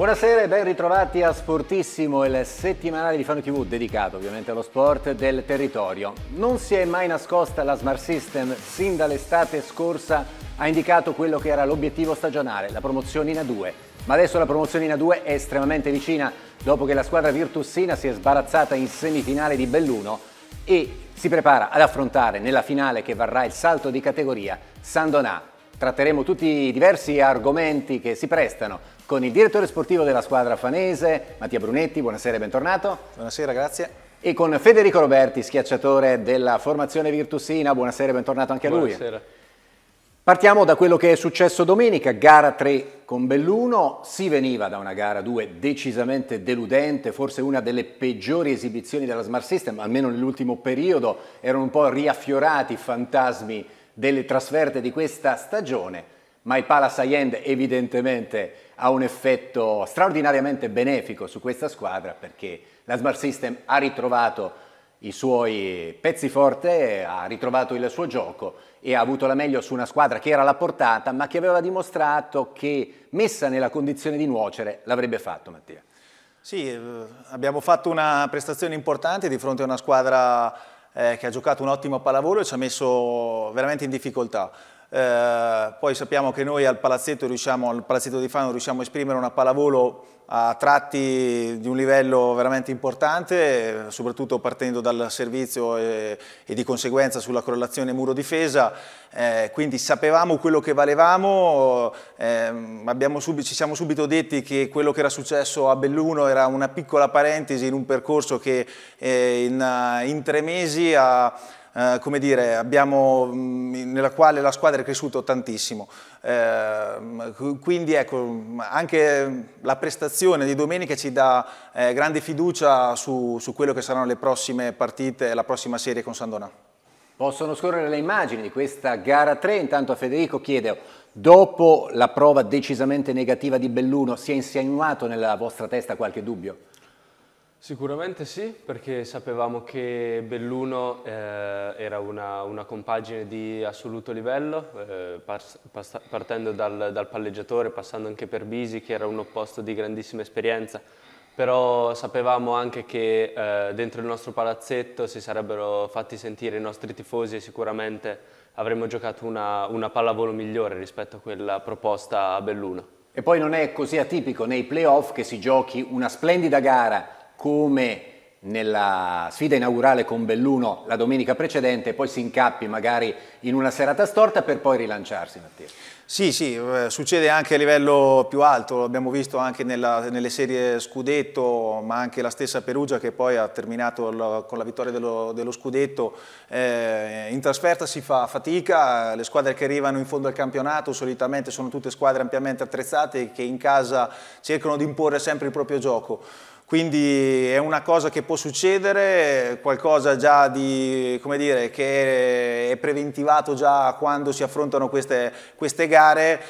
Buonasera e ben ritrovati a Sportissimo, il settimanale di Fano TV dedicato ovviamente allo sport del territorio. Non si è mai nascosta la Smart System, sin dall'estate scorsa ha indicato quello che era l'obiettivo stagionale, la promozione in A2. Ma adesso la promozione in A2 è estremamente vicina, dopo che la squadra virtussina si è sbarazzata in semifinale di Belluno e si prepara ad affrontare nella finale che varrà il salto di categoria San Donà. Tratteremo tutti i diversi argomenti che si prestano con il direttore sportivo della squadra fanese, Mattia Brunetti. Buonasera e bentornato. Buonasera, grazie. E con Federico Roberti, schiacciatore della formazione Virtusina. Buonasera e bentornato anche a lui. Buonasera. Partiamo da quello che è successo domenica, gara 3 con Belluno, si veniva da una gara 2 decisamente deludente, forse una delle peggiori esibizioni della Smart System, almeno nell'ultimo periodo, erano un po' riaffiorati i fantasmi delle trasferte di questa stagione ma il Palace Allend evidentemente ha un effetto straordinariamente benefico su questa squadra perché la Smart System ha ritrovato i suoi pezzi forte, ha ritrovato il suo gioco e ha avuto la meglio su una squadra che era alla portata ma che aveva dimostrato che messa nella condizione di nuocere l'avrebbe fatto Mattia. Sì, eh, abbiamo fatto una prestazione importante di fronte a una squadra eh, che ha giocato un ottimo pallavolo e ci ha messo veramente in difficoltà. Eh, poi sappiamo che noi al palazzetto, al palazzetto, di Fano riusciamo a esprimere una pallavolo a tratti di un livello veramente importante, soprattutto partendo dal servizio e, e di conseguenza sulla correlazione muro-difesa, eh, quindi sapevamo quello che valevamo, eh, subito, ci siamo subito detti che quello che era successo a Belluno era una piccola parentesi in un percorso che eh, in, in tre mesi ha eh, come dire, abbiamo, mm, nella quale la squadra è cresciuta tantissimo. Eh, mm, quindi ecco, anche la prestazione di domenica ci dà eh, grande fiducia su, su quello che saranno le prossime partite e la prossima serie con Sandona. Possono scorrere le immagini di questa gara 3, intanto a Federico chiede, dopo la prova decisamente negativa di Belluno, si è insinuato nella vostra testa qualche dubbio? Sicuramente sì, perché sapevamo che Belluno eh, era una, una, compagine di assoluto livello, eh, partendo dal, dal, palleggiatore, passando anche per Bisi, che era un opposto di grandissima esperienza, però sapevamo anche che eh, dentro il nostro palazzetto si sarebbero fatti sentire i nostri tifosi e sicuramente avremmo giocato una, una pallavolo migliore rispetto a quella proposta a Belluno. E poi non è così atipico nei playoff che si giochi una splendida gara come nella sfida inaugurale con Belluno la domenica precedente, poi si incappi magari in una serata storta per poi rilanciarsi, Mattia. Sì, sì, eh, succede anche a livello più alto, l'abbiamo visto anche nella, nelle serie Scudetto, ma anche la stessa Perugia che poi ha terminato la, con la vittoria dello, dello Scudetto. Eh, in trasferta si fa fatica, le squadre che arrivano in fondo al campionato solitamente sono tutte squadre ampiamente attrezzate che in casa cercano di imporre sempre il proprio gioco. Quindi è una cosa che può succedere, qualcosa già di, dire, che è preventivato già quando si affrontano queste, queste gare.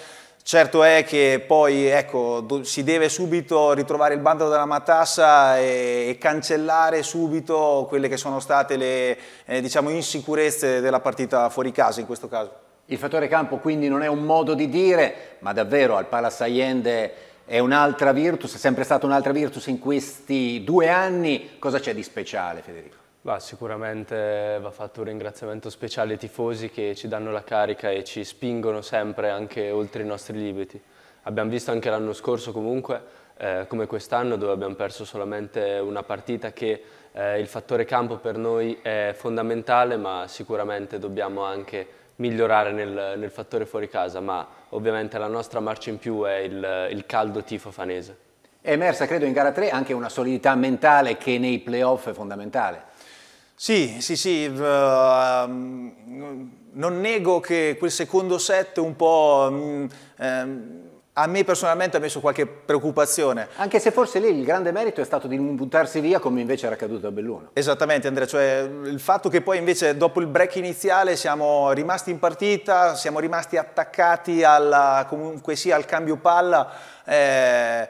Certo è che poi ecco, si deve subito ritrovare il bando della matassa e, e cancellare subito quelle che sono state le eh, diciamo, insicurezze della partita fuori casa in questo caso. Il fattore campo quindi non è un modo di dire, ma davvero al Palace Allende è un'altra virtus, è sempre stata un'altra virtus in questi due anni. Cosa c'è di speciale, Federico? Bah, sicuramente va fatto un ringraziamento speciale ai tifosi che ci danno la carica e ci spingono sempre anche oltre i nostri limiti. Abbiamo visto anche l'anno scorso comunque, eh, come quest'anno, dove abbiamo perso solamente una partita che eh, il fattore campo per noi è fondamentale, ma sicuramente dobbiamo anche migliorare nel, nel, fattore fuori casa, ma ovviamente la nostra marcia in più è il, il caldo tifo fanese. È emersa, credo, in gara 3 anche una solidità mentale che nei playoff è fondamentale. Sì, sì, sì, uh, non nego che quel secondo set un po' um, um, a me personalmente ha messo qualche preoccupazione. Anche se forse lì il grande merito è stato di non buttarsi via come invece era accaduto a Belluno. Esattamente Andrea, cioè il fatto che poi invece dopo il break iniziale siamo rimasti in partita, siamo rimasti attaccati alla, comunque sia al cambio palla, eh,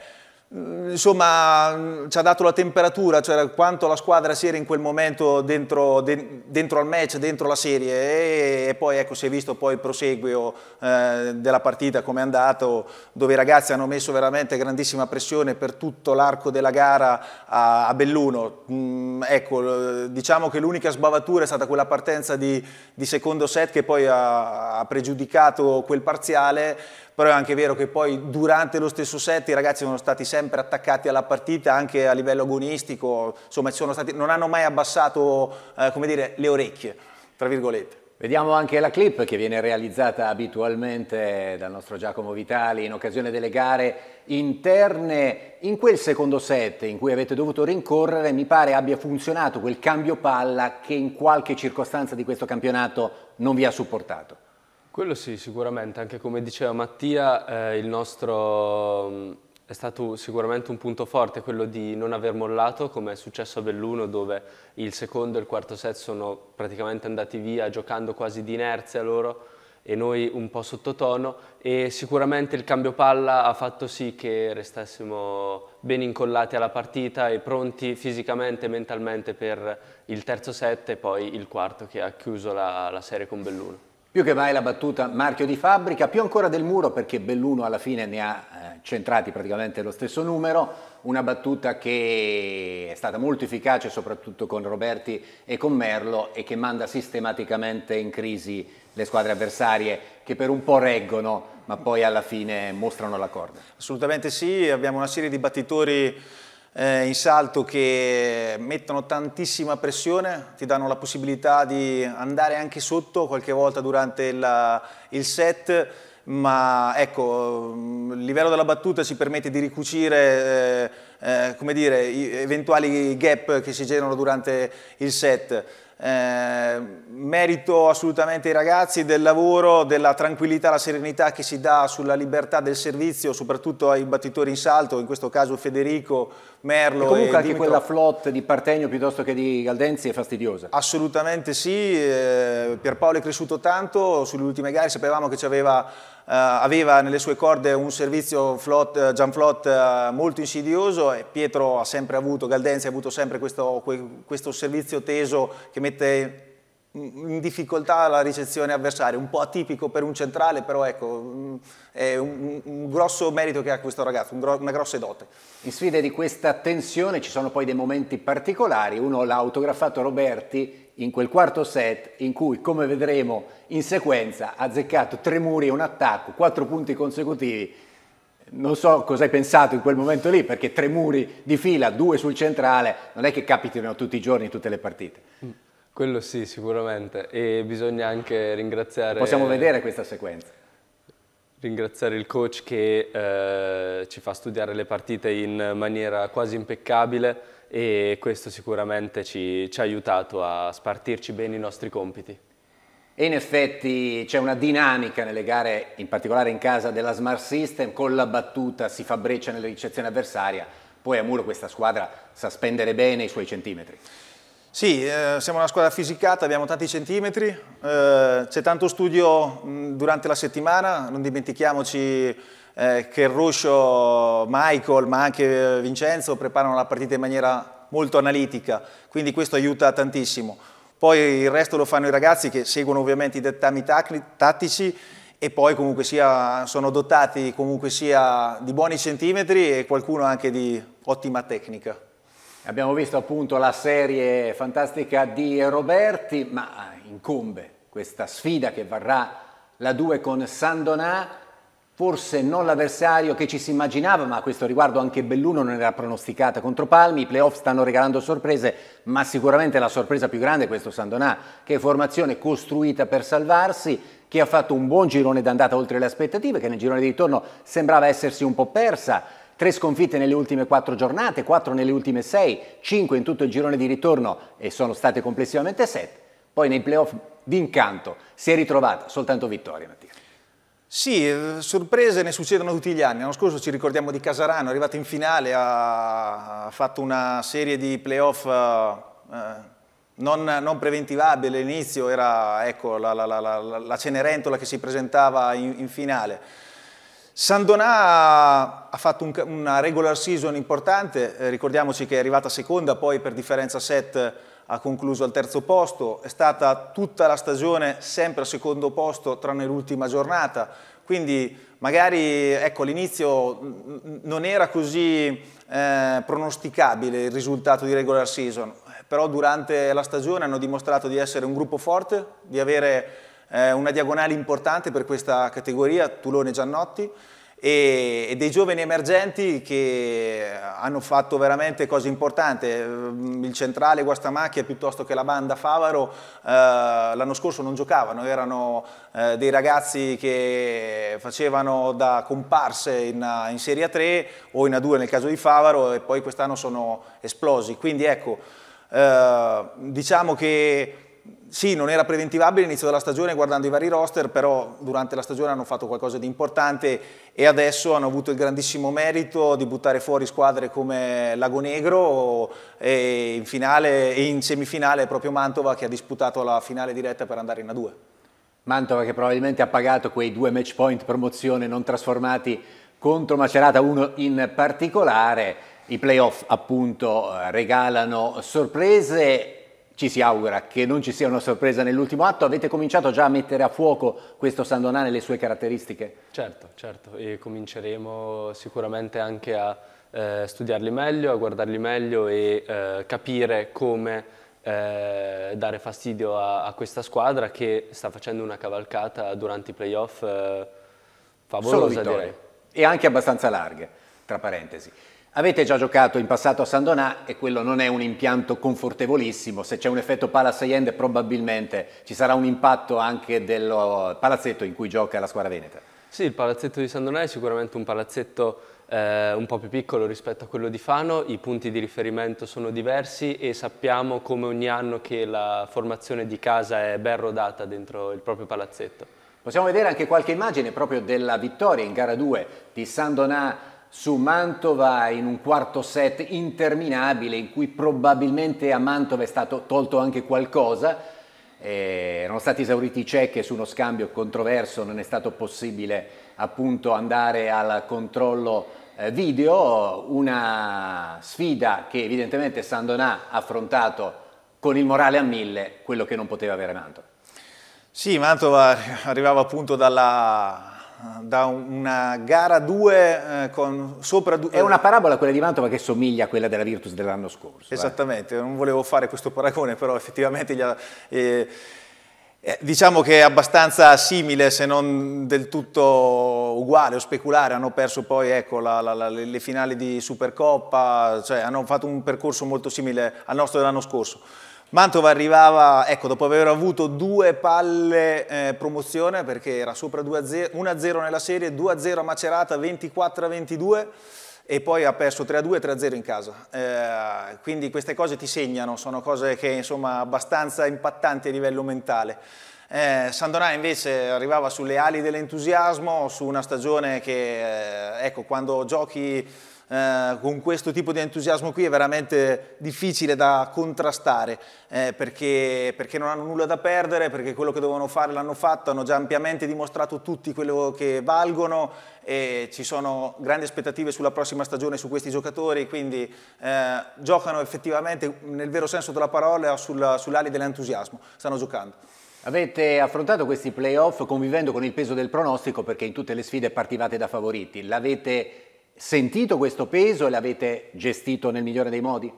Mm, insomma mm, ci ha dato la temperatura, cioè quanto la squadra si era in quel momento dentro, de, dentro al match, dentro la serie e, e, poi ecco si è visto poi il proseguio eh, della partita come è andato dove i ragazzi hanno messo veramente grandissima pressione per tutto l'arco della gara a, a Belluno mm, ecco diciamo che l'unica sbavatura è stata quella partenza di, di secondo set che poi ha, ha pregiudicato quel parziale però è anche vero che poi durante lo stesso set i ragazzi sono stati sempre attaccati alla partita anche a livello agonistico, insomma stati, non hanno mai abbassato eh, dire, le orecchie, tra virgolette. Vediamo anche la clip che viene realizzata abitualmente dal nostro Giacomo Vitali in occasione delle gare interne. In quel secondo set in cui avete dovuto rincorrere mi pare abbia funzionato quel cambio palla che in qualche circostanza di questo campionato non vi ha supportato. Quello sì, sicuramente, anche come diceva Mattia, eh, il nostro mm, è stato sicuramente un punto forte quello di non aver mollato, come è successo a Belluno, dove il secondo e il quarto set sono praticamente andati via giocando quasi di inerzia loro e noi un po' sottotono e sicuramente il cambio palla ha fatto sì che restassimo ben incollati alla partita e pronti fisicamente e mentalmente per il terzo set e poi il quarto che ha chiuso la, la serie con Belluno. Più che mai la battuta marchio di fabbrica, più ancora del muro perché Belluno alla fine ne ha eh, centrati praticamente lo stesso numero, una battuta che è stata molto efficace soprattutto con Roberti e con Merlo e che manda sistematicamente in crisi le squadre avversarie che per un po' reggono ma poi alla fine mostrano la corda. Assolutamente sì, abbiamo una serie di battitori eh, in salto che mettono tantissima pressione, ti danno la possibilità di andare anche sotto qualche volta durante la, il set, ma ecco, il livello della battuta ci permette di ricucire eh, eh, dire, eventuali gap che si generano durante il set. Eh, merito assolutamente ai ragazzi del lavoro, della tranquillità, la serenità che si dà sulla libertà del servizio, soprattutto ai battitori in salto, in questo caso Federico Merlo. E comunque e anche quella flot di Partenio piuttosto che di Galdenzi è fastidiosa. Assolutamente sì, eh, Pierpaolo è cresciuto tanto, sulle ultime gare sapevamo che aveva, eh, aveva nelle sue corde un servizio flot, Gianflot eh, eh, molto insidioso e Pietro ha sempre avuto, Galdenzi ha avuto sempre questo, questo servizio teso che mette in difficoltà la ricezione avversaria, un po' atipico per un centrale, però ecco, mm, è un, un grosso merito che ha questo ragazzo, un gro una grossa dote. In sfide di questa tensione ci sono poi dei momenti particolari, uno l'ha autografato Roberti in quel quarto set in cui, come vedremo in sequenza, ha azzeccato tre muri e un attacco, quattro punti consecutivi. Non so cosa hai pensato in quel momento lì, perché tre muri di fila, due sul centrale, non è che capitino tutti i giorni, tutte le partite. Mm. Quello sì, sicuramente. E bisogna anche ringraziare... Possiamo vedere questa sequenza. Ringraziare il coach che eh, ci fa studiare le partite in maniera quasi impeccabile e questo sicuramente ci, ci ha aiutato a spartirci bene i nostri compiti. E in effetti c'è una dinamica nelle gare, in particolare in casa della Smart System, con la battuta si fa breccia nella ricezione avversaria, poi a muro questa squadra sa spendere bene i suoi centimetri. Sì, eh, siamo una squadra fisicata, abbiamo tanti centimetri, eh, c'è tanto studio mh, durante la settimana, non dimentichiamoci eh, che il Ruscio, Michael, ma anche Vincenzo preparano la partita in maniera molto analitica, quindi questo aiuta tantissimo. Poi il resto lo fanno i ragazzi che seguono ovviamente i dettami tattici e poi comunque sia, sono dotati comunque sia di buoni centimetri e qualcuno anche di ottima tecnica. Abbiamo visto appunto la serie fantastica di Roberti, ma incombe questa sfida che varrà la 2 con Sandonà, forse non l'avversario che ci si immaginava, ma a questo riguardo anche Belluno non era pronosticata contro Palmi, i playoff stanno regalando sorprese, ma sicuramente la sorpresa più grande è questo Sandonà, che è formazione costruita per salvarsi, che ha fatto un buon girone d'andata oltre le aspettative, che nel girone di ritorno sembrava essersi un po' persa, Tre sconfitte nelle ultime quattro giornate, quattro nelle ultime sei, cinque in tutto il girone di ritorno e sono state complessivamente sette. Poi nei playoff d'incanto si è ritrovata soltanto vittoria, Mattia. Sì, eh, sorprese ne succedono tutti gli anni. L'anno scorso ci ricordiamo di Casarano, è arrivato in finale, ha fatto una serie di playoff eh, non, non preventivabile all'inizio, era ecco, la, la, la, la, Cenerentola che si presentava in, in finale. Sandonà ha fatto un, una regular season importante, eh, ricordiamoci che è arrivata seconda, poi per differenza set ha concluso al terzo posto, è stata tutta la stagione sempre al secondo posto tranne l'ultima giornata, quindi magari ecco, all'inizio non era così eh, pronosticabile il risultato di regular season, però durante la stagione hanno dimostrato di essere un gruppo forte, di avere eh, una diagonale importante per questa categoria, Tulone-Giannotti, e, e, dei giovani emergenti che hanno fatto veramente cose importanti. Eh, il centrale Guastamacchia piuttosto che la banda Favaro eh, l'anno scorso non giocavano, erano eh, dei ragazzi che facevano da comparse in, in Serie A3 o in A2 nel caso di Favaro e poi quest'anno sono esplosi. Quindi ecco, eh, diciamo che sì, non era preventivabile all'inizio della stagione guardando i vari roster, però durante la stagione hanno fatto qualcosa di importante e adesso hanno avuto il grandissimo merito di buttare fuori squadre come Lago Negro e in, finale, e in semifinale proprio Mantova che ha disputato la finale diretta per andare in A2. Mantova che probabilmente ha pagato quei due match point promozione non trasformati contro Macerata, uno in particolare. I playoff appunto regalano sorprese ci si augura che non ci sia una sorpresa nell'ultimo atto. Avete cominciato già a mettere a fuoco questo Sandonane e le sue caratteristiche? Certo, certo, e cominceremo sicuramente anche a eh, studiarli meglio, a guardarli meglio e eh, capire come eh, dare fastidio a, a, questa squadra che sta facendo una cavalcata durante i playoff eh, favolosa direi. E anche abbastanza larghe, tra parentesi. Avete già giocato in passato a San Donà e quello non è un impianto confortevolissimo, se c'è un effetto Palace Allende probabilmente ci sarà un impatto anche del palazzetto in cui gioca la squadra veneta. Sì, il palazzetto di San Donà è sicuramente un palazzetto eh, un po' più piccolo rispetto a quello di Fano, i punti di riferimento sono diversi e sappiamo come ogni anno che la formazione di casa è ben rodata dentro il proprio palazzetto. Possiamo vedere anche qualche immagine proprio della vittoria in gara 2 di San Donà su Mantova in un quarto set interminabile in cui probabilmente a Mantova è stato tolto anche qualcosa. Eh, erano stati esauriti i check su uno scambio controverso non è stato possibile appunto andare al controllo eh, video, una sfida che evidentemente Sandonà ha affrontato con il morale a mille, quello che non poteva avere Mantova. Sì, Mantova arrivava appunto dalla da una gara 2 eh, con sopra due... È una parabola quella di Mantova che somiglia a quella della Virtus dell'anno scorso. Eh. Esattamente, eh. non volevo fare questo paragone, però effettivamente ha, eh, eh, diciamo che è abbastanza simile se non del tutto uguale o speculare, hanno perso poi ecco, la, la, la, le finali di Supercoppa, cioè hanno fatto un percorso molto simile al nostro dell'anno scorso. Mantova arrivava, ecco, dopo aver avuto due palle eh, promozione, perché era sopra 1-0 nella serie, 2-0 a Macerata, 24-22 e poi ha perso 3-2 3-0 in casa. Eh, quindi queste cose ti segnano, sono cose che insomma abbastanza impattanti a livello mentale. Eh, Sandonà invece arrivava sulle ali dell'entusiasmo, su una stagione che, eh, ecco, quando giochi eh, con questo tipo di entusiasmo qui è veramente difficile da contrastare eh, perché, perché, non hanno nulla da perdere, perché quello che dovevano fare l'hanno fatto, hanno già ampiamente dimostrato tutti quello che valgono e ci sono grandi aspettative sulla prossima stagione su questi giocatori, quindi eh, giocano effettivamente nel vero senso della parola sul, sull'ali dell'entusiasmo, stanno giocando. Avete affrontato questi playoff convivendo con il peso del pronostico perché in tutte le sfide partivate da favoriti. L'avete sentito questo peso e l'avete gestito nel migliore dei modi?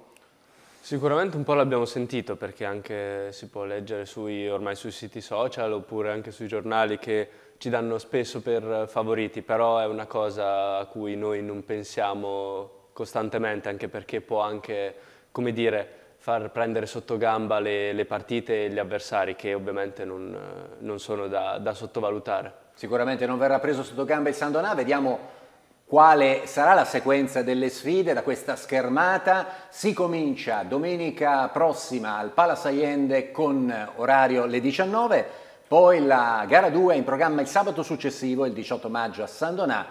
Sicuramente un po' l'abbiamo sentito perché anche si può leggere sui, ormai sui siti social oppure anche sui giornali che ci danno spesso per favoriti, però è una cosa a cui noi non pensiamo costantemente anche perché può anche, come dire, far prendere sotto gamba le, le partite e gli avversari che ovviamente non, non sono da, da, sottovalutare. Sicuramente non verrà preso sotto gamba il Sandonà, vediamo quale sarà la sequenza delle sfide da questa schermata. Si comincia domenica prossima al Palace Allende con orario alle 19, poi la gara 2 è in programma il sabato successivo, il 18 maggio a San Donà,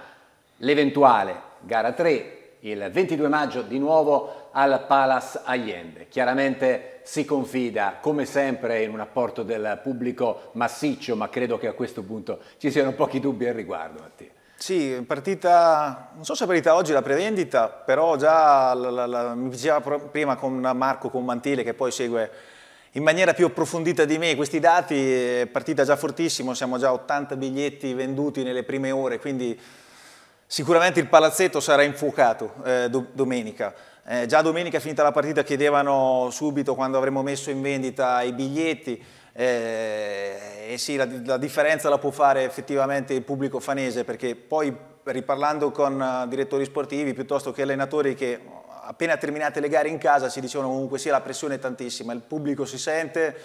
l'eventuale gara 3 il 22 maggio di nuovo al Palace Allende. Chiaramente si confida come sempre in un apporto del pubblico massiccio, ma credo che a questo punto ci siano pochi dubbi al riguardo Mattia. Sì, è partita, non so se è partita oggi la prevendita, però già la, la, la, mi diceva prima con Marco Commantile che poi segue in maniera più approfondita di me questi dati, è partita già fortissimo, siamo già 80 biglietti venduti nelle prime ore, quindi sicuramente il palazzetto sarà infuocato eh, do, domenica. Eh, già domenica finita la partita chiedevano subito quando avremmo messo in vendita i biglietti, eh, e sì, la, la, differenza la può fare effettivamente il pubblico fanese perché poi riparlando con eh, direttori sportivi piuttosto che allenatori che appena terminate le gare in casa si dicevano comunque sia sì, la pressione è tantissima, il pubblico si sente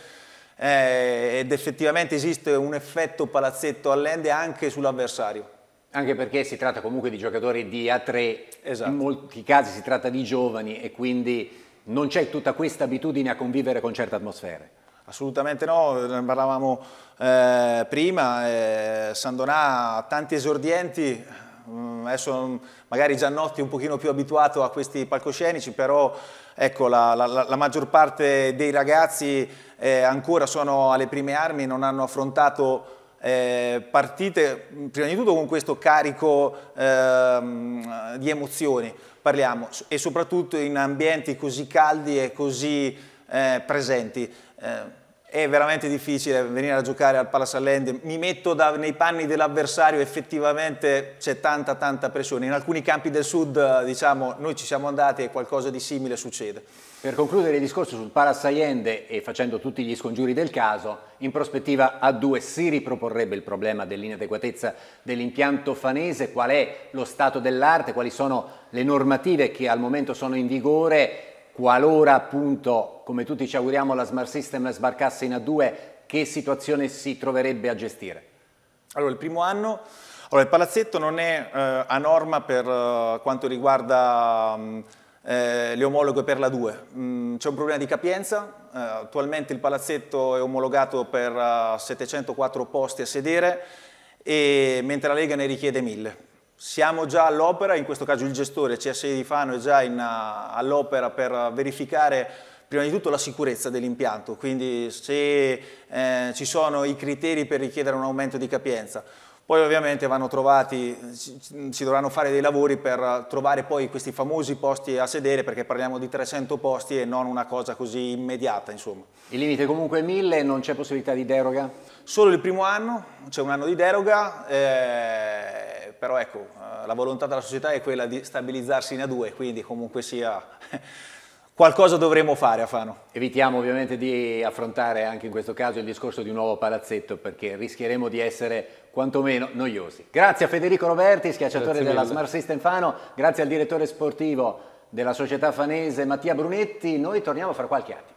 eh, ed effettivamente esiste un effetto palazzetto all'ende anche sull'avversario. Anche perché si tratta comunque di giocatori di A3, esatto. in molti casi si tratta di giovani e quindi non c'è tutta questa abitudine a convivere con certe atmosfere. Assolutamente no, ne parlavamo eh, prima, eh, Sandonà tanti esordienti, mm, adesso mm, magari Giannotti è un pochino più abituato a questi palcoscenici, però ecco, la, la, la maggior parte dei ragazzi eh, ancora sono alle prime armi, non hanno affrontato eh, partite mm, prima di tutto con questo carico ehm, di emozioni, parliamo, e soprattutto in ambienti così caldi e così eh, presenti eh, è veramente difficile venire a giocare al Allende. mi metto da, nei panni dell'avversario, effettivamente c'è tanta tanta pressione, in alcuni campi del sud diciamo noi ci siamo andati e qualcosa di simile succede. Per concludere il discorso sul Allende e facendo tutti gli scongiuri del caso, in prospettiva a due si riproporrebbe il problema dell'inadeguatezza dell'impianto fanese, qual è lo stato dell'arte, quali sono le normative che al momento sono in vigore qualora appunto, come tutti ci auguriamo, la Smart System sbarcasse in A2, che situazione si troverebbe a gestire? Allora, il primo anno allora, il palazzetto non è eh, a norma per eh, quanto riguarda mm, eh, le omologhe per la 2. Mm, c'è un problema di capienza, eh, attualmente il palazzetto è omologato per 704 eh, posti a sedere, e, mentre la Lega ne richiede 1000 siamo già all'opera, in questo caso il gestore CSI di Fano è già eh, all'opera per verificare prima di tutto la sicurezza dell'impianto, quindi se eh, ci sono i criteri per richiedere un aumento di capienza. Poi ovviamente vanno trovati, si dovranno fare dei lavori per trovare poi questi famosi posti a sedere perché parliamo di 300 posti e non una cosa così immediata insomma. Il limite comunque è 1000, non c'è possibilità di deroga? Solo il primo anno, c'è un anno di deroga, eh, però ecco, eh, la volontà della società è quella di stabilizzarsi in A2, quindi comunque sia qualcosa dovremo fare a Fano. Evitiamo ovviamente di affrontare anche in questo caso il discorso di un nuovo palazzetto perché rischieremo di essere quantomeno noiosi. Grazie a Federico Roberti, schiacciatore della Smart System Fano, grazie al direttore sportivo della società fanese Mattia Brunetti, noi torniamo fra qualche attimo.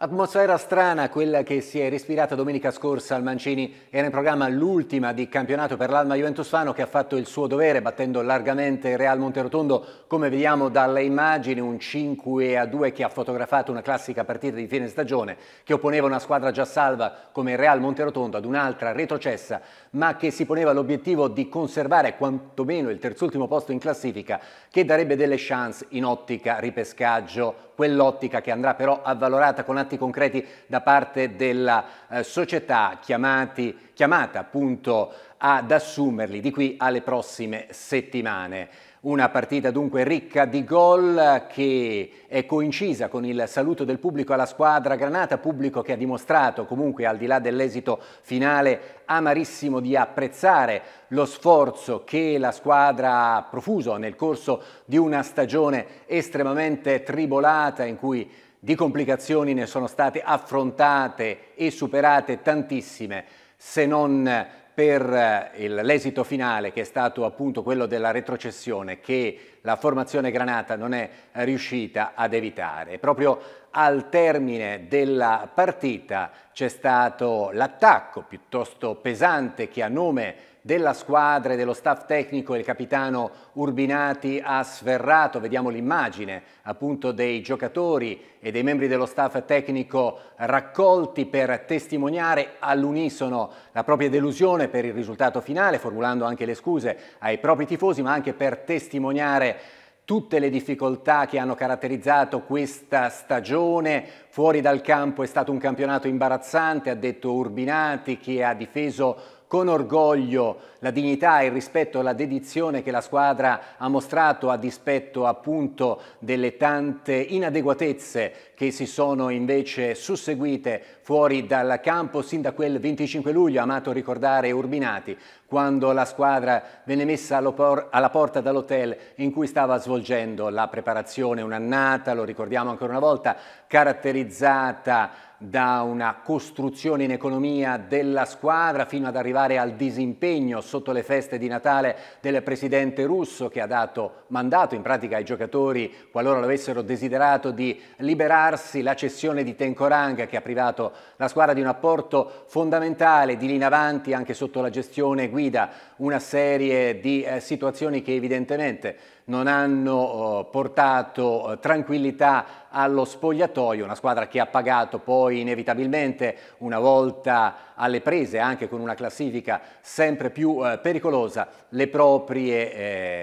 Atmosfera strana quella che si è respirata domenica scorsa al Mancini. Era in programma l'ultima di campionato per l'Alma Juventus Fano che ha fatto il suo dovere battendo largamente il Real Monterotondo. Come vediamo dalle immagini un 5 a 2 che ha fotografato una classica partita di fine stagione che opponeva una squadra già salva come il Real Monterotondo ad un'altra retrocessa ma che si poneva l'obiettivo di conservare quantomeno il terzultimo posto in classifica che darebbe delle chance in ottica ripescaggio. Quell'ottica che andrà però avvalorata con attenzione atti concreti da parte della eh, società chiamati, chiamata appunto ad assumerli di qui alle prossime settimane. Una partita dunque ricca di gol che è coincisa con il saluto del pubblico alla squadra Granata, pubblico che ha dimostrato comunque al di là dell'esito finale amarissimo di apprezzare lo sforzo che la squadra ha profuso nel corso di una stagione estremamente tribolata in cui di complicazioni ne sono state affrontate e superate tantissime, se non per eh, l'esito finale che è stato appunto quello della retrocessione che la formazione Granata non è riuscita ad evitare. Proprio al termine della partita c'è stato l'attacco piuttosto pesante che a nome della squadra e dello staff tecnico il capitano Urbinati ha sferrato, vediamo l'immagine appunto dei giocatori e dei membri dello staff tecnico raccolti per testimoniare all'unisono la propria delusione per il risultato finale, formulando anche le scuse ai propri tifosi, ma anche per testimoniare tutte le difficoltà che hanno caratterizzato questa stagione. Fuori dal campo è stato un campionato imbarazzante, ha detto Urbinati, che ha difeso con orgoglio la dignità e il rispetto alla dedizione che la squadra ha mostrato a dispetto appunto delle tante inadeguatezze che si sono invece susseguite fuori dal campo sin da quel 25 luglio, amato ricordare Urbinati, quando la squadra venne messa alla porta dall'hotel in cui stava svolgendo la preparazione, un'annata, lo ricordiamo ancora una volta, caratterizzata da una costruzione in economia della squadra fino ad arrivare al disimpegno sotto le feste di Natale del presidente russo che ha dato mandato in pratica ai giocatori qualora lo avessero desiderato di liberarsi la cessione di Tenkorang che ha privato la squadra di un apporto fondamentale di lì in avanti anche sotto la gestione guida una serie di eh, situazioni che evidentemente non hanno eh, portato eh, tranquillità allo spogliatoio, una squadra che ha pagato poi inevitabilmente una volta alle prese anche con una classifica sempre più eh, pericolosa le proprie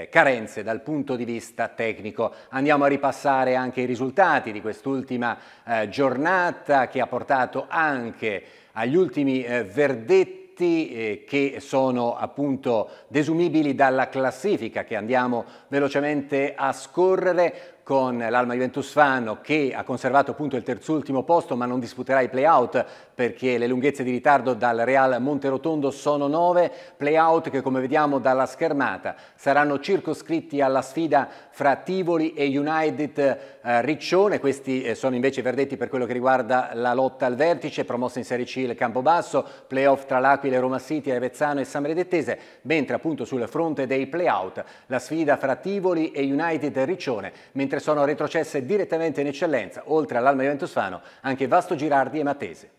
eh, carenze dal punto di vista tecnico. Andiamo a ripassare anche i risultati di quest'ultima eh, giornata che ha portato anche agli ultimi eh, verdetti eh, che sono appunto desumibili dalla classifica che andiamo velocemente a scorrere con l'Alma Juventus Fano che ha conservato appunto il terzultimo posto ma non disputerà i playout perché le lunghezze di ritardo dal Real Monterotondo sono nove playout che come vediamo dalla schermata saranno circoscritti alla sfida fra Tivoli e United eh, Riccione, questi eh, sono invece i verdetti per quello che riguarda la lotta al vertice, promossa in Serie C il Campobasso, play-off tra l'Aquila e Roma City, Avezzano e San Benedettese, mentre appunto sul fronte dei playout la sfida fra Tivoli e United Riccione, mentre mentre sono retrocesse direttamente in eccellenza, oltre all'Alma Juventus Fano, anche Vasto Girardi e Matese.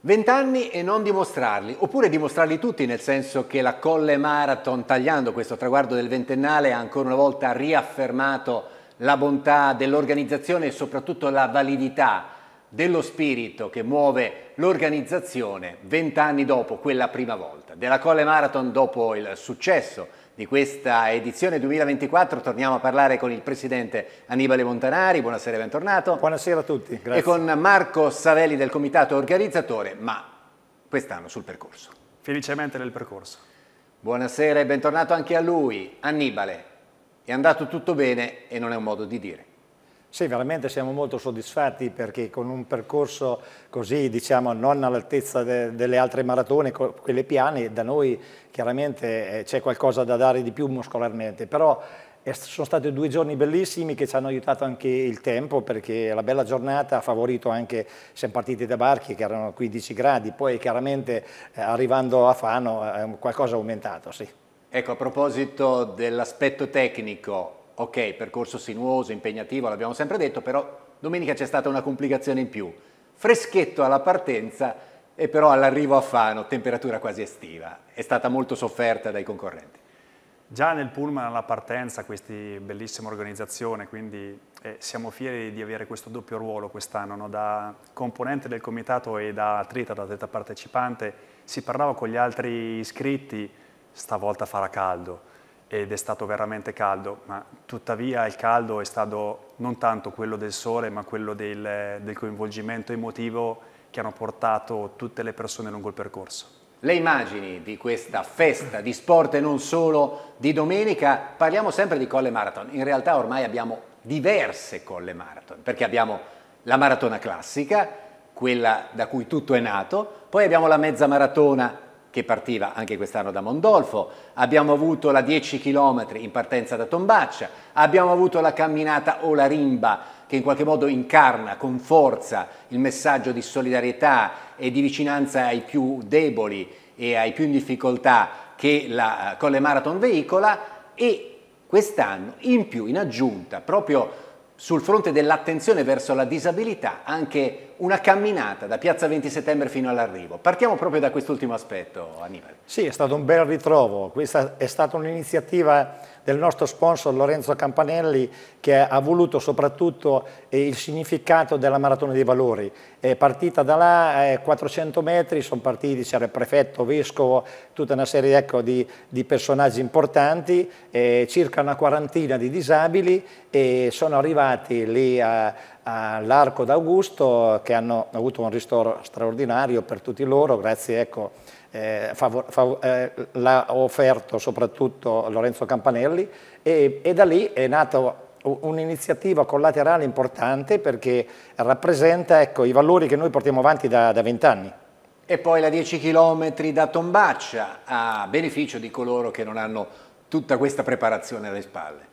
Vent'anni e non dimostrarli, oppure dimostrarli tutti, nel senso che la Colle Marathon, tagliando questo traguardo del ventennale, ha ancora una volta riaffermato la bontà dell'organizzazione e soprattutto la validità dello spirito che muove l'organizzazione vent'anni dopo quella prima volta. Della Colle Marathon, dopo il successo di questa edizione 2024. Torniamo a parlare con il presidente Annibale Montanari. Buonasera e bentornato. Buonasera a tutti. Grazie. E con Marco Savelli del comitato organizzatore, ma quest'anno sul percorso. Felicemente nel percorso. Buonasera e bentornato anche a lui, Annibale. È andato tutto bene e non è un modo di dire. Sì, veramente siamo molto soddisfatti perché con un percorso così, diciamo, non all'altezza de delle altre maratone, quelle piane, da noi chiaramente eh, c'è qualcosa da dare di più muscolarmente, però eh, sono stati due giorni bellissimi che ci hanno aiutato anche il tempo perché la bella giornata ha favorito anche, siamo partiti da Barchi che erano 15 gradi, poi chiaramente eh, arrivando a Fano qualcosa è aumentato, sì. Ecco, a proposito dell'aspetto tecnico, ok, percorso sinuoso, impegnativo, l'abbiamo sempre detto, però domenica c'è stata una complicazione in più. Freschetto alla partenza e però all'arrivo a Fano, temperatura quasi estiva. È stata molto sofferta dai concorrenti. Già nel pullman alla partenza, questa bellissima organizzazione, quindi eh, siamo fieri di avere questo doppio ruolo quest'anno, no? da componente del comitato e da atleta, da atleta partecipante, si parlava con gli altri iscritti, stavolta farà caldo ed è stato veramente caldo, ma tuttavia il caldo è stato non tanto quello del sole, ma quello del, del coinvolgimento emotivo che hanno portato tutte le persone lungo il percorso. Le immagini di questa festa di sport e non solo di domenica, parliamo sempre di Colle Marathon, in realtà ormai abbiamo diverse Colle Marathon, perché abbiamo la maratona classica, quella da cui tutto è nato, poi abbiamo la mezza maratona che partiva anche quest'anno da Mondolfo, abbiamo avuto la 10 km in partenza da Tombaccia, abbiamo avuto la camminata o la rimba che in qualche modo incarna con forza il messaggio di solidarietà e di vicinanza ai più deboli e ai più in difficoltà che la eh, Colle Marathon veicola e quest'anno in più, in aggiunta, proprio sul fronte dell'attenzione verso la disabilità anche una camminata da Piazza 20 Settembre fino all'arrivo. Partiamo proprio da quest'ultimo aspetto, Annibale. Sì, è stato un bel ritrovo, questa è stata un'iniziativa del nostro sponsor Lorenzo Campanelli che ha voluto soprattutto eh, il significato della Maratona dei Valori. È partita da là 400 metri, sono partiti, c'era il prefetto, vescovo, tutta una serie ecco, di, di, personaggi importanti, eh, circa una quarantina di disabili e sono arrivati lì a, all'Arco d'Augusto che hanno avuto un ristoro straordinario per tutti loro, grazie ecco, eh, eh, l'ha offerto soprattutto Lorenzo Campanelli e, e da lì è nata un'iniziativa collaterale importante perché rappresenta ecco, i valori che noi portiamo avanti da vent'anni. E poi la 10 km da Tombaccia a beneficio di coloro che non hanno tutta questa preparazione alle spalle.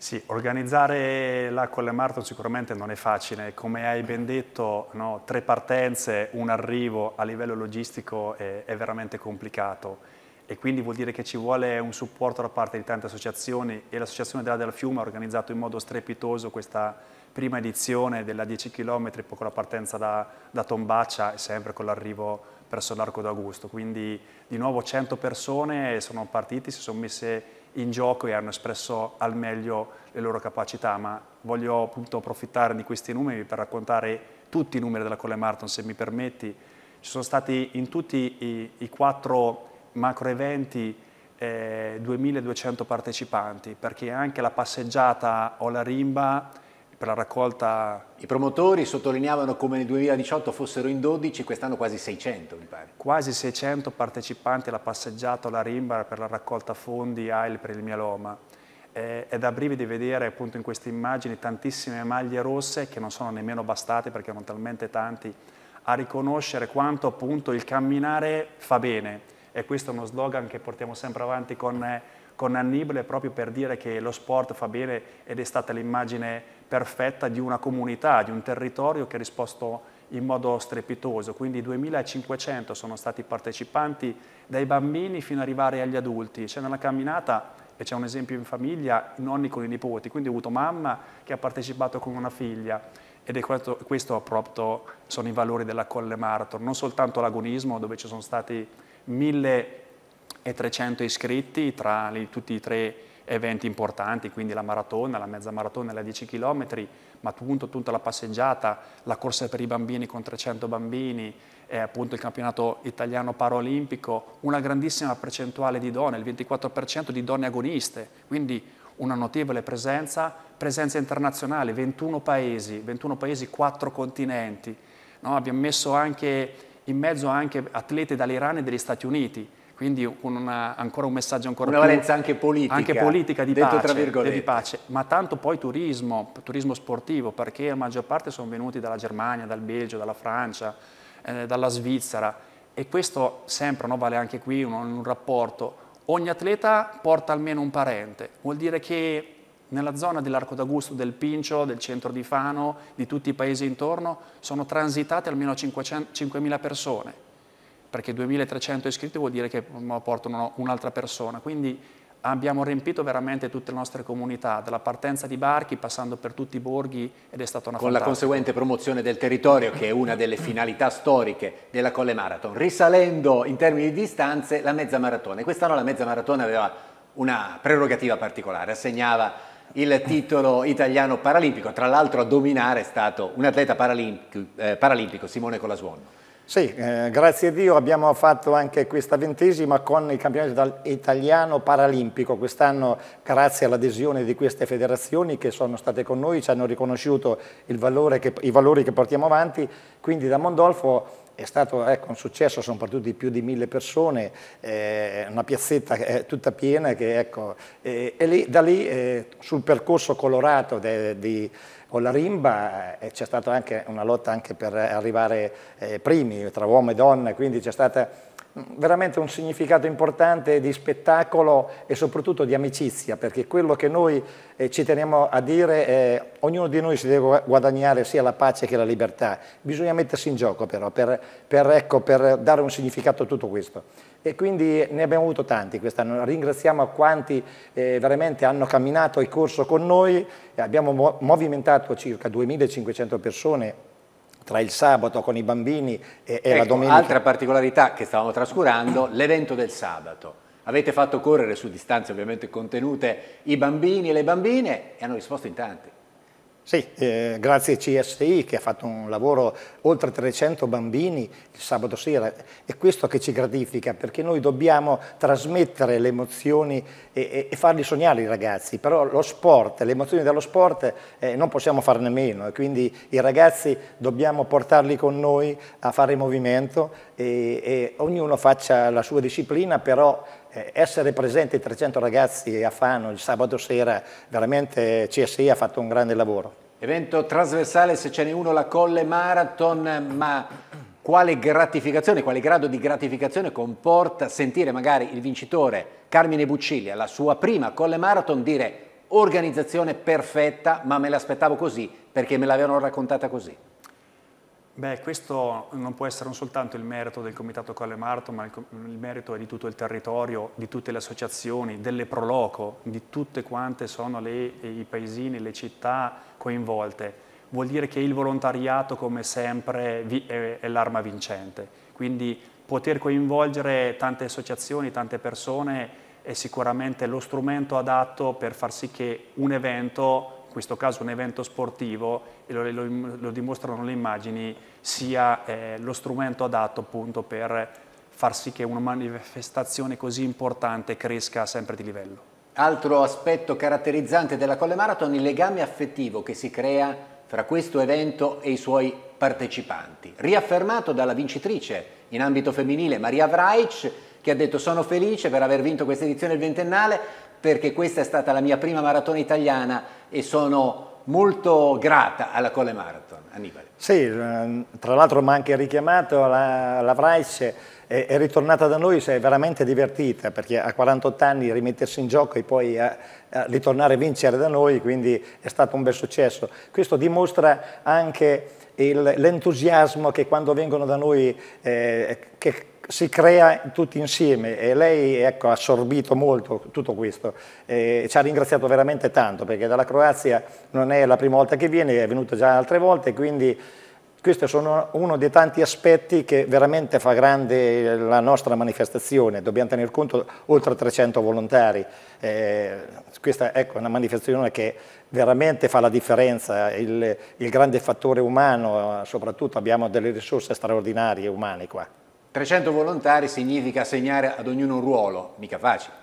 Sì, organizzare la Colle Marto sicuramente non è facile, come hai ben detto, no, tre partenze, un arrivo a livello logistico è, è, veramente complicato e quindi vuol dire che ci vuole un supporto da parte di tante associazioni e l'associazione della del Fiume ha organizzato in modo strepitoso questa prima edizione della 10 km, con la partenza da, da Tombaccia e sempre con l'arrivo verso l'Arco d'Augusto, quindi di nuovo 100 persone sono partite, si sono messe in gioco e hanno espresso al meglio le loro capacità, ma voglio appunto approfittare di questi numeri per raccontare tutti i numeri della Colle Marton, se mi permetti. Ci sono stati in tutti i, i quattro macro eventi eh, 2200 partecipanti, perché anche la passeggiata o la rimba per la raccolta. I promotori sottolineavano come nel 2018 fossero in 12, quest'anno quasi 600 mi pare. Quasi 600 partecipanti alla passeggiata alla Rimba per la raccolta fondi AIL per il mieloma. è da brividi vedere appunto in queste immagini tantissime maglie rosse che non sono nemmeno bastate perché erano talmente tanti a riconoscere quanto appunto il camminare fa bene e questo è uno slogan che portiamo sempre avanti con, con Annibale proprio per dire che lo sport fa bene ed è stata l'immagine perfetta di una comunità, di un territorio che ha risposto in modo strepitoso, quindi 2500 sono stati partecipanti dai bambini fino ad arrivare agli adulti, c'è nella camminata e c'è un esempio in famiglia, nonni con i nipoti, quindi ho avuto mamma che ha partecipato con una figlia ed è questo, questo proprio sono i valori della Colle Martor, non soltanto l'agonismo dove ci sono stati 1300 iscritti tra li, tutti i tre eventi importanti, quindi la maratona, la mezza maratona, la 10 km, ma appunto tutta la passeggiata, la corsa per i bambini con 300 bambini, eh, appunto il campionato italiano paraolimpico, una grandissima percentuale di donne, il 24% di donne agoniste, quindi una notevole presenza, presenza internazionale, 21 paesi, 21 paesi, 4 continenti. No? Abbiamo messo anche in mezzo anche atlete dall'Iran e degli Stati Uniti, quindi con una, ancora un messaggio ancora una più... Una valenza anche politica. Anche politica di pace, di pace, ma tanto poi turismo, turismo sportivo, perché la maggior parte sono venuti dalla Germania, dal Belgio, dalla Francia, eh, dalla Svizzera e questo sempre no, vale anche qui un, un rapporto. Ogni atleta porta almeno un parente, vuol dire che nella zona dell'Arco d'Augusto, del Pincio, del centro di Fano, di tutti i paesi intorno, sono transitate almeno 5.000 persone perché 2300 iscritti vuol dire che mm, portano un'altra persona, quindi abbiamo riempito veramente tutte le nostre comunità, dalla partenza di Barchi passando per tutti i borghi ed è stata una Con la conseguente promozione del territorio che è una delle finalità storiche della Colle Marathon, risalendo in termini di distanze la mezza maratona. Quest'anno la mezza maratona aveva una prerogativa particolare, assegnava il titolo italiano paralimpico, tra l'altro a dominare è stato un atleta paralimpico, eh, paralimpico Simone Colasuono. Sì, eh, grazie a Dio abbiamo fatto anche questa ventesima con il campionato italiano paralimpico. Quest'anno, grazie all'adesione di queste federazioni che sono state con noi, ci hanno riconosciuto valore che, i valori che portiamo avanti. Quindi da Mondolfo è stato ecco, un successo, sono partiti più di mille persone, eh, una piazzetta eh, tutta piena che, ecco, eh, e lì, da lì eh, sul percorso colorato de, di con la Rimba eh, c'è stata anche una lotta anche per arrivare eh, primi tra uomo e donna, quindi c'è stata veramente un significato importante di spettacolo e soprattutto di amicizia, perché quello che noi eh, ci teniamo a dire è ognuno di noi si deve guadagnare sia la pace che la libertà. Bisogna mettersi in gioco però per, per, ecco, per dare un significato a tutto questo. E quindi ne abbiamo avuto tanti quest'anno. Ringraziamo a quanti eh, veramente hanno camminato il corso con noi. Abbiamo mo movimentato circa 2500 persone tra il sabato con i bambini e, e ecco, la domenica. Altra particolarità che stavamo trascurando, l'evento del sabato. Avete fatto correre su distanze ovviamente contenute i bambini e le bambine e hanno risposto in tanti. Sì, eh, grazie a CSI che ha fatto un lavoro oltre 300 bambini il sabato sera. È questo che ci gratifica perché noi dobbiamo trasmettere le emozioni e, e, e farli sognare i ragazzi, però lo sport, le emozioni dello sport eh, non possiamo farne meno e quindi i ragazzi dobbiamo portarli con noi a fare movimento e, e ognuno faccia la sua disciplina, però eh, essere presenti 300 ragazzi a Fano il sabato sera, veramente CSI ha fatto un grande lavoro. Evento trasversale, se ce n'è uno, la Colle Marathon, ma quale gratificazione, quale grado di gratificazione comporta sentire magari il vincitore Carmine Bucciglia, alla sua prima Colle Marathon, dire organizzazione perfetta, ma me l'aspettavo così perché me l'avevano raccontata così. Beh, questo non può essere non soltanto il merito del Comitato Colle Marto, ma il, il, merito è di tutto il territorio, di tutte le associazioni, delle Proloco, di tutte quante sono le, eh, i paesini, le città coinvolte. Vuol dire che il volontariato, come sempre, vi, è, è l'arma vincente. Quindi poter coinvolgere tante associazioni, tante persone è sicuramente lo strumento adatto per far sì che un evento questo caso un evento sportivo, e lo, lo, lo dimostrano le immagini, sia eh, lo strumento adatto appunto per far sì che una manifestazione così importante cresca sempre di livello. Altro aspetto caratterizzante della Colle Marathon è il legame affettivo che si crea fra questo evento e i suoi partecipanti, riaffermato dalla vincitrice in ambito femminile Maria Vraich, che ha detto sono felice per aver vinto questa edizione ventennale, perché questa è stata la mia prima maratona italiana e sono molto grata alla Colle Marathon, Annibale. Sì, ehm, tra l'altro mi ha anche richiamato la, la Vrais, è, è, ritornata da noi, si cioè è veramente divertita perché a 48 anni rimettersi in gioco e poi a, a ritornare a vincere da noi, quindi è stato un bel successo. Questo dimostra anche l'entusiasmo che quando vengono da noi, eh, che si crea tutti insieme e lei ecco, ha assorbito molto tutto questo e ci ha ringraziato veramente tanto perché dalla Croazia non è la prima volta che viene, è venuta già altre volte, quindi questo è uno dei tanti aspetti che veramente fa grande la nostra manifestazione, dobbiamo tener conto oltre 300 volontari, eh, questa ecco, è una manifestazione che veramente fa la differenza, il, il grande fattore umano, soprattutto abbiamo delle risorse straordinarie umane qua. 300 volontari significa assegnare ad ognuno un ruolo, mica facile.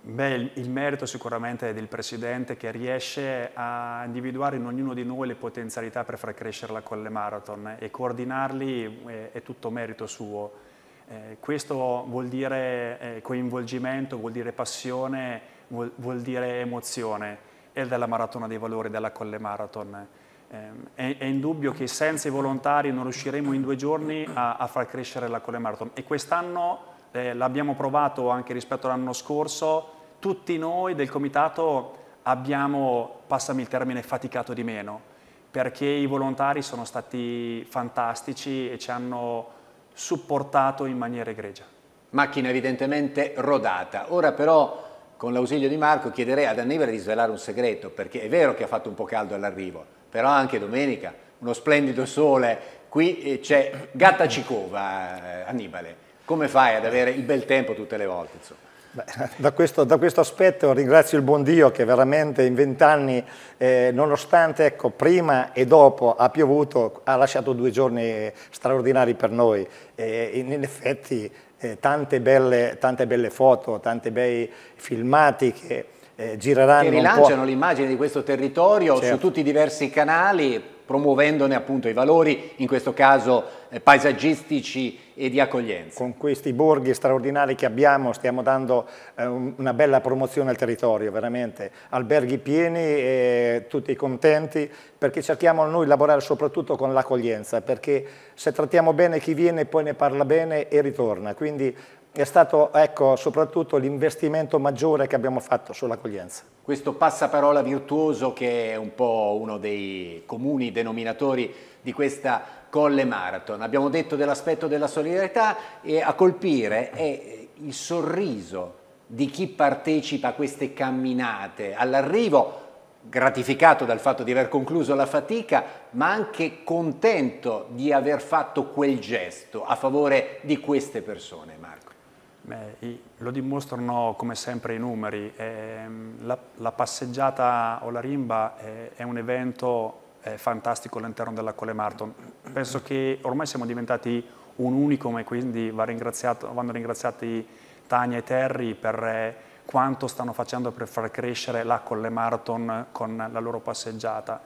Beh, il merito sicuramente è del Presidente che riesce a individuare in ognuno di noi le potenzialità per far crescere la Colle Marathon e coordinarli eh, è, tutto merito suo. Eh, questo vuol dire eh, coinvolgimento, vuol dire passione, vuol, vuol dire emozione ed è la maratona dei valori della Colle Marathon. Ehm, è, è, indubbio che senza i volontari non riusciremo in due giorni a, a far crescere la Cole Marathon e quest'anno eh, l'abbiamo provato anche rispetto all'anno scorso, tutti noi del comitato abbiamo, passami il termine, faticato di meno perché i volontari sono stati fantastici e ci hanno supportato in maniera egregia. Macchina evidentemente rodata. Ora però con l'ausilio di Marco chiederei ad Annivera di svelare un segreto, perché è vero che ha fatto un po' caldo all'arrivo, però anche domenica, uno splendido sole. Qui eh, c'è Gatta Cicova, eh, Annibale. Come fai ad avere il bel tempo tutte le volte? Insomma? Da questo, da questo, aspetto ringrazio il buon Dio che veramente in vent'anni, eh, nonostante ecco, prima e dopo ha piovuto, ha lasciato due giorni straordinari per noi. Eh, in effetti eh, tante, belle, tante, belle, foto, tanti bei filmati che eh, gireranno. Che rilanciano l'immagine di questo territorio certo. su tutti i diversi canali, promuovendone appunto i valori, in questo caso eh, paesaggistici e di accoglienza. Con questi borghi straordinari che abbiamo stiamo dando eh, una bella promozione al territorio, veramente, alberghi pieni e tutti contenti, perché cerchiamo noi di lavorare soprattutto con l'accoglienza, perché se trattiamo bene chi viene poi ne parla bene e ritorna, quindi è stato ecco, soprattutto l'investimento maggiore che abbiamo fatto sull'accoglienza. Questo passaparola virtuoso che è un po' uno dei comuni denominatori di questa Colle Marathon. Abbiamo detto dell'aspetto della solidarietà e a colpire è il sorriso di chi partecipa a queste camminate, all'arrivo gratificato dal fatto di aver concluso la fatica, ma anche contento di aver fatto quel gesto a favore di queste persone, Marco eh, lo dimostrano come sempre i numeri. Eh, la, la, passeggiata o la rimba è, eh, è un evento eh, fantastico all'interno della Cole Marton. Penso che ormai siamo diventati un unicum e quindi va vanno ringraziati Tania e Terry per eh, quanto stanno facendo per far crescere la Colle Marathon con la loro passeggiata.